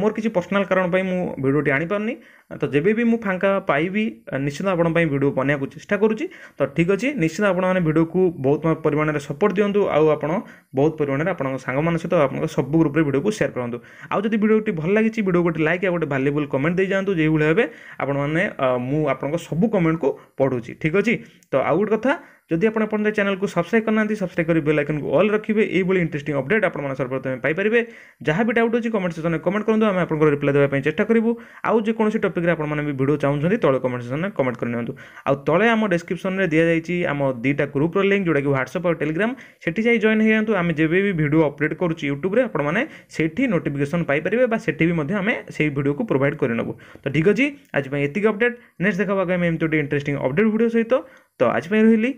Speaker 1: ମୋର କିଛି ପର୍ସନାଲ୍ କାରଣ ପାଇଁ ମୁଁ ଭିଡ଼ିଓଟି ଆଣିପାରୁନି ତ ଯେବେ ବି ମୁଁ ଫାଙ୍କା ପାଇବି ନିଶ୍ଚିନ୍ତ ଆପଣଙ୍କ ପାଇଁ ଭିଡ଼ିଓ ବନେଇବାକୁ ଚେଷ୍ଟା କରୁଛି ତ ଠିକ୍ ଅଛି ନିଶ୍ଚିନ୍ତ ଆପଣମାନେ ଭିଡ଼ିଓକୁ ବହୁତ ପରିମାଣରେ ସପୋର୍ଟ ଦିଅନ୍ତୁ ଆଉ ଆପଣ ବହୁତ ପରିମାଣରେ ଆପଣଙ୍କ ସାଙ୍ଗମାନଙ୍କ ସହିତ ଆପଣଙ୍କ ସବୁ ଗ୍ରୁପ୍ରେ ଭିଡ଼ିଓକୁ ସେୟାର କରନ୍ତୁ ଆଉ ଯଦି ଭିଡ଼ିଓଟି ଭଲ ଲାଗିଛି ଭିଡ଼ିଓ ଗୋଟେ ଲାଇକ୍ ଆଉ ଗୋଟେ ଭାଲ୍ୟୁବୁଲ୍ କମେଣ୍ଟ ଦେଇଯାଆନ୍ତୁ ଯେଉଁଭଳି ଭାବେ ଆପଣମାନେ ମୁଁ ଆପଣଙ୍କ ସବୁ କମେଣ୍ଟକୁ ପଢ଼ୁଛି ଠିକ୍ ଅଛି ତ ଆଉ ଗୋଟେ କଥା ଯଦି ଆପଣ ଆପଣ ଚ୍ୟାନେଲ୍କୁ ସବସ୍କ୍ରାଇବ୍ କରିନାହାନ୍ତି ସବସ୍କ୍ରାଇବ୍ କରି ବେଲ୍ ଆଇକନ୍କୁ ଅଲ୍ ରଖିବେ ଏଇଭଳି ଇଣ୍ଟରେଷ୍ଟିଂ ଅପଡ଼େଟ୍ ଆପଣମାନେ ସର୍ବପ୍ରଥମେ ପାଇପାରିବେ ଯାହା ବି ଡାଉଟ୍ ଅଛି କମେଣ୍ଟ ସେକ୍ସନ୍ରେ କମେଣ୍ଟ କରନ୍ତୁ ଆମେ ଆପଣଙ୍କର ରିପ୍ଲାଏ ଦେବା ପାଇଁ ଚେଷ୍ଟା କରିବୁ ଆଉ ଯେକୌଣସି ଟପିକ୍ରେ ଆପଣମାନେ ବି ଭିଡ଼ିଓ ଚାହୁଁଛନ୍ତି ତଳେ କମେଣ୍ଟ ସେକ୍ସନ୍ରେ କମେଣ୍ଟ କରିନିଅନ୍ତୁ ଆଉ ତଳେ ଆମ ଡେସ୍କ୍ରିପ୍ସନ୍ରେ ଦିଆଯାଇଛି ଆମ ଦୁଇଟା ଗ୍ରୁପ୍ର ଲିଙ୍କ୍ ଯେଉଁଟାକି ହ୍ୱାଟ୍ସଅପ୍ ଆଉ ଟେଲିଗ୍ରାମ୍ ସେଠି ଯାଇ ଜଏନ୍ ହୋଇଯାଆନ୍ତୁ ଆମେ ଯେବେ ବି ଭିଡ଼ିଓ ଅପଡ଼େଟ୍ କରୁଛୁ ୟୁଟ୍ୟୁବ୍ରେ ଆପଣମାନେ ସେଇଠି ନୋଟିଫିକେସନ୍ ପାଇପାରିବେ ବା ସେଠି ବି ମଧ୍ୟ ଆମେ ସେଇ ଭିଡ଼ିଓକୁ ପ୍ରୋଭାଇଡ଼ କରିନେବୁ ତ ଠିକ୍ ଅଛି ଆଜି ପାଇଁ ଏତିକି ଅପଡ଼େଟ୍ ନେକ୍ସଟ ଦେଖା ହେବା ଆମେ ଏମିତି ଗୋଟେ ଇଣ୍ଟରେଷ୍ଟିଂ ଅପଡ଼େଟ୍ ଭିଡ଼ିଓ ସହିତ ତ ଆଜି ପାଇଁ ରହିଲି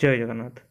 Speaker 1: जय जगन्नाथ